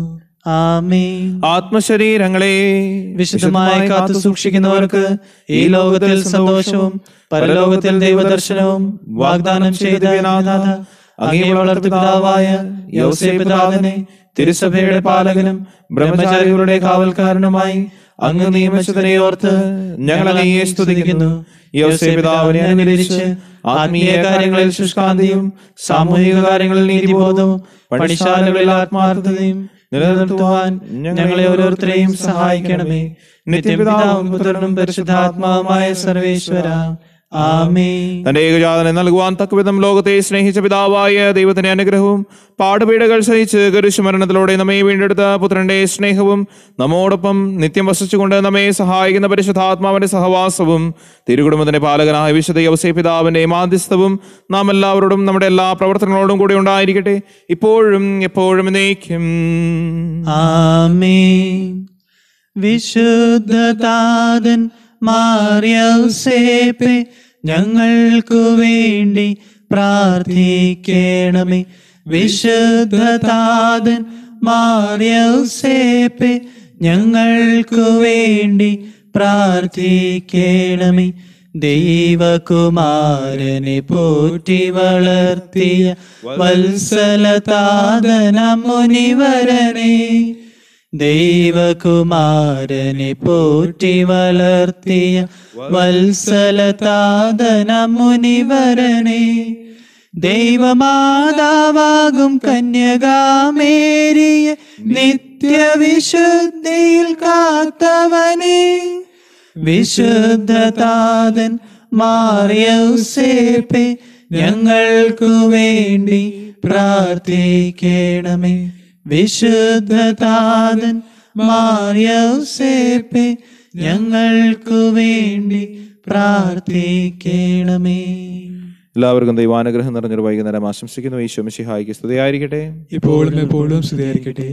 ആത്മശരീരങ്ങളെ വിശുദ്ധമായി കാത്തു സൂക്ഷിക്കുന്നവർക്ക് ഈ ലോകത്തിൽ സന്തോഷവും പരലോകത്തിൽ ദൈവദർശനവും വാഗ്ദാനം ചെയ്ത അങ്ങേ വളർത്തു പിതാവായ യോസേ പിതാവിനെ തിരുസഭയുടെ പാലകനും ബ്രഹ്മചാരികളുടെ കാവൽക്കാരനുമായി അങ്ങ് നിയമിച്ചതിനെ ഓർത്ത് ഞങ്ങൾ അങ്ങയെ സ്തുതിക്കുന്നു യോസേപിതാവിനെ അനുകരിച്ച് ആത്മീയ കാര്യങ്ങളിൽ ശുഷ്കാന്തിയും സാമൂഹിക കാര്യങ്ങളിൽ നീതിബോധവും പണിശാലകളിൽ ആത്മാർത്ഥതയും നിലനിർത്തുവാൻ ഞങ്ങളെ ഓരോരുത്തരെയും സഹായിക്കണമേ നിത്യപിതാവും പുത്രനും പരിശുദ്ധാത്മാവുമായ സർവേശ്വര തന്റെ ഏകജാതനെ നൽകുവാൻ തക്കവിധം ലോകത്തെ സ്നേഹിച്ച പിതാവായ ദൈവത്തിന്റെ അനുഗ്രഹവും പാടുപീടകൾ സഹിച്ച് കുരിശുമരണത്തിലൂടെ നമ്മെ വീണ്ടെടുത്ത പുത്രന്റെ സ്നേഹവും നമ്മോടൊപ്പം നിത്യം വസിച്ചുകൊണ്ട് നമ്മെ സഹായിക്കുന്ന പരിശുദ്ധാത്മാവിന്റെ സഹവാസവും തിരുകുടുംബത്തിന്റെ പാലകനായ വിശുദ്ധ യവസേ പിതാവിന്റെ മാധ്യസ്ഥവും നാം എല്ലാവരോടും നമ്മുടെ എല്ലാ പ്രവർത്തനങ്ങളോടും കൂടി ഉണ്ടായിരിക്കട്ടെ ഇപ്പോഴും എപ്പോഴും നീക്കും വിശുദ്ധതാതൻ മാറിയൗസേപ്പെ ഞങ്ങൾക്കു വേണ്ടി പ്രാർത്ഥിക്കണമേ വിശുദ്ധതാതൻ മാറിയൗസേപ്പെ ഞങ്ങൾക്കു വേണ്ടി പ്രാർത്ഥിക്കണമേ ദൈവകുമാരനെ പോറ്റി വളർത്തിയ വത്സലതാതന മുനിവരനെ ദൈവകുമാരനെ പോറ്റി വളർത്തിയ വത്സലതാതന മുനിവരനെ ദൈവമാതാവാകും കന്യകാമേരിയെ നിത്യവിശുദ്ധിയിൽ കാത്തവനെ വിശുദ്ധതാതൻ മാറിയൗസേപ്പെ ഞങ്ങൾക്കു വേണ്ടി പ്രാർത്ഥിക്കണമേ വിശുദ്ധ താതൻ മാറിയൗസേപ്പെ ഞങ്ങൾക്കു വേണ്ടി പ്രാർത്ഥിക്കണമേ എല്ലാവർക്കും ദൈവാനുഗ്രഹം നിറഞ്ഞൊരു വൈകുന്നേരം ആശംസിക്കുന്നു ഈശോ മിശിഹായിക്ക് സ്തുതിയായിരിക്കട്ടെ ഇപ്പോഴും എപ്പോഴും സ്തുതിയായിരിക്കട്ടെ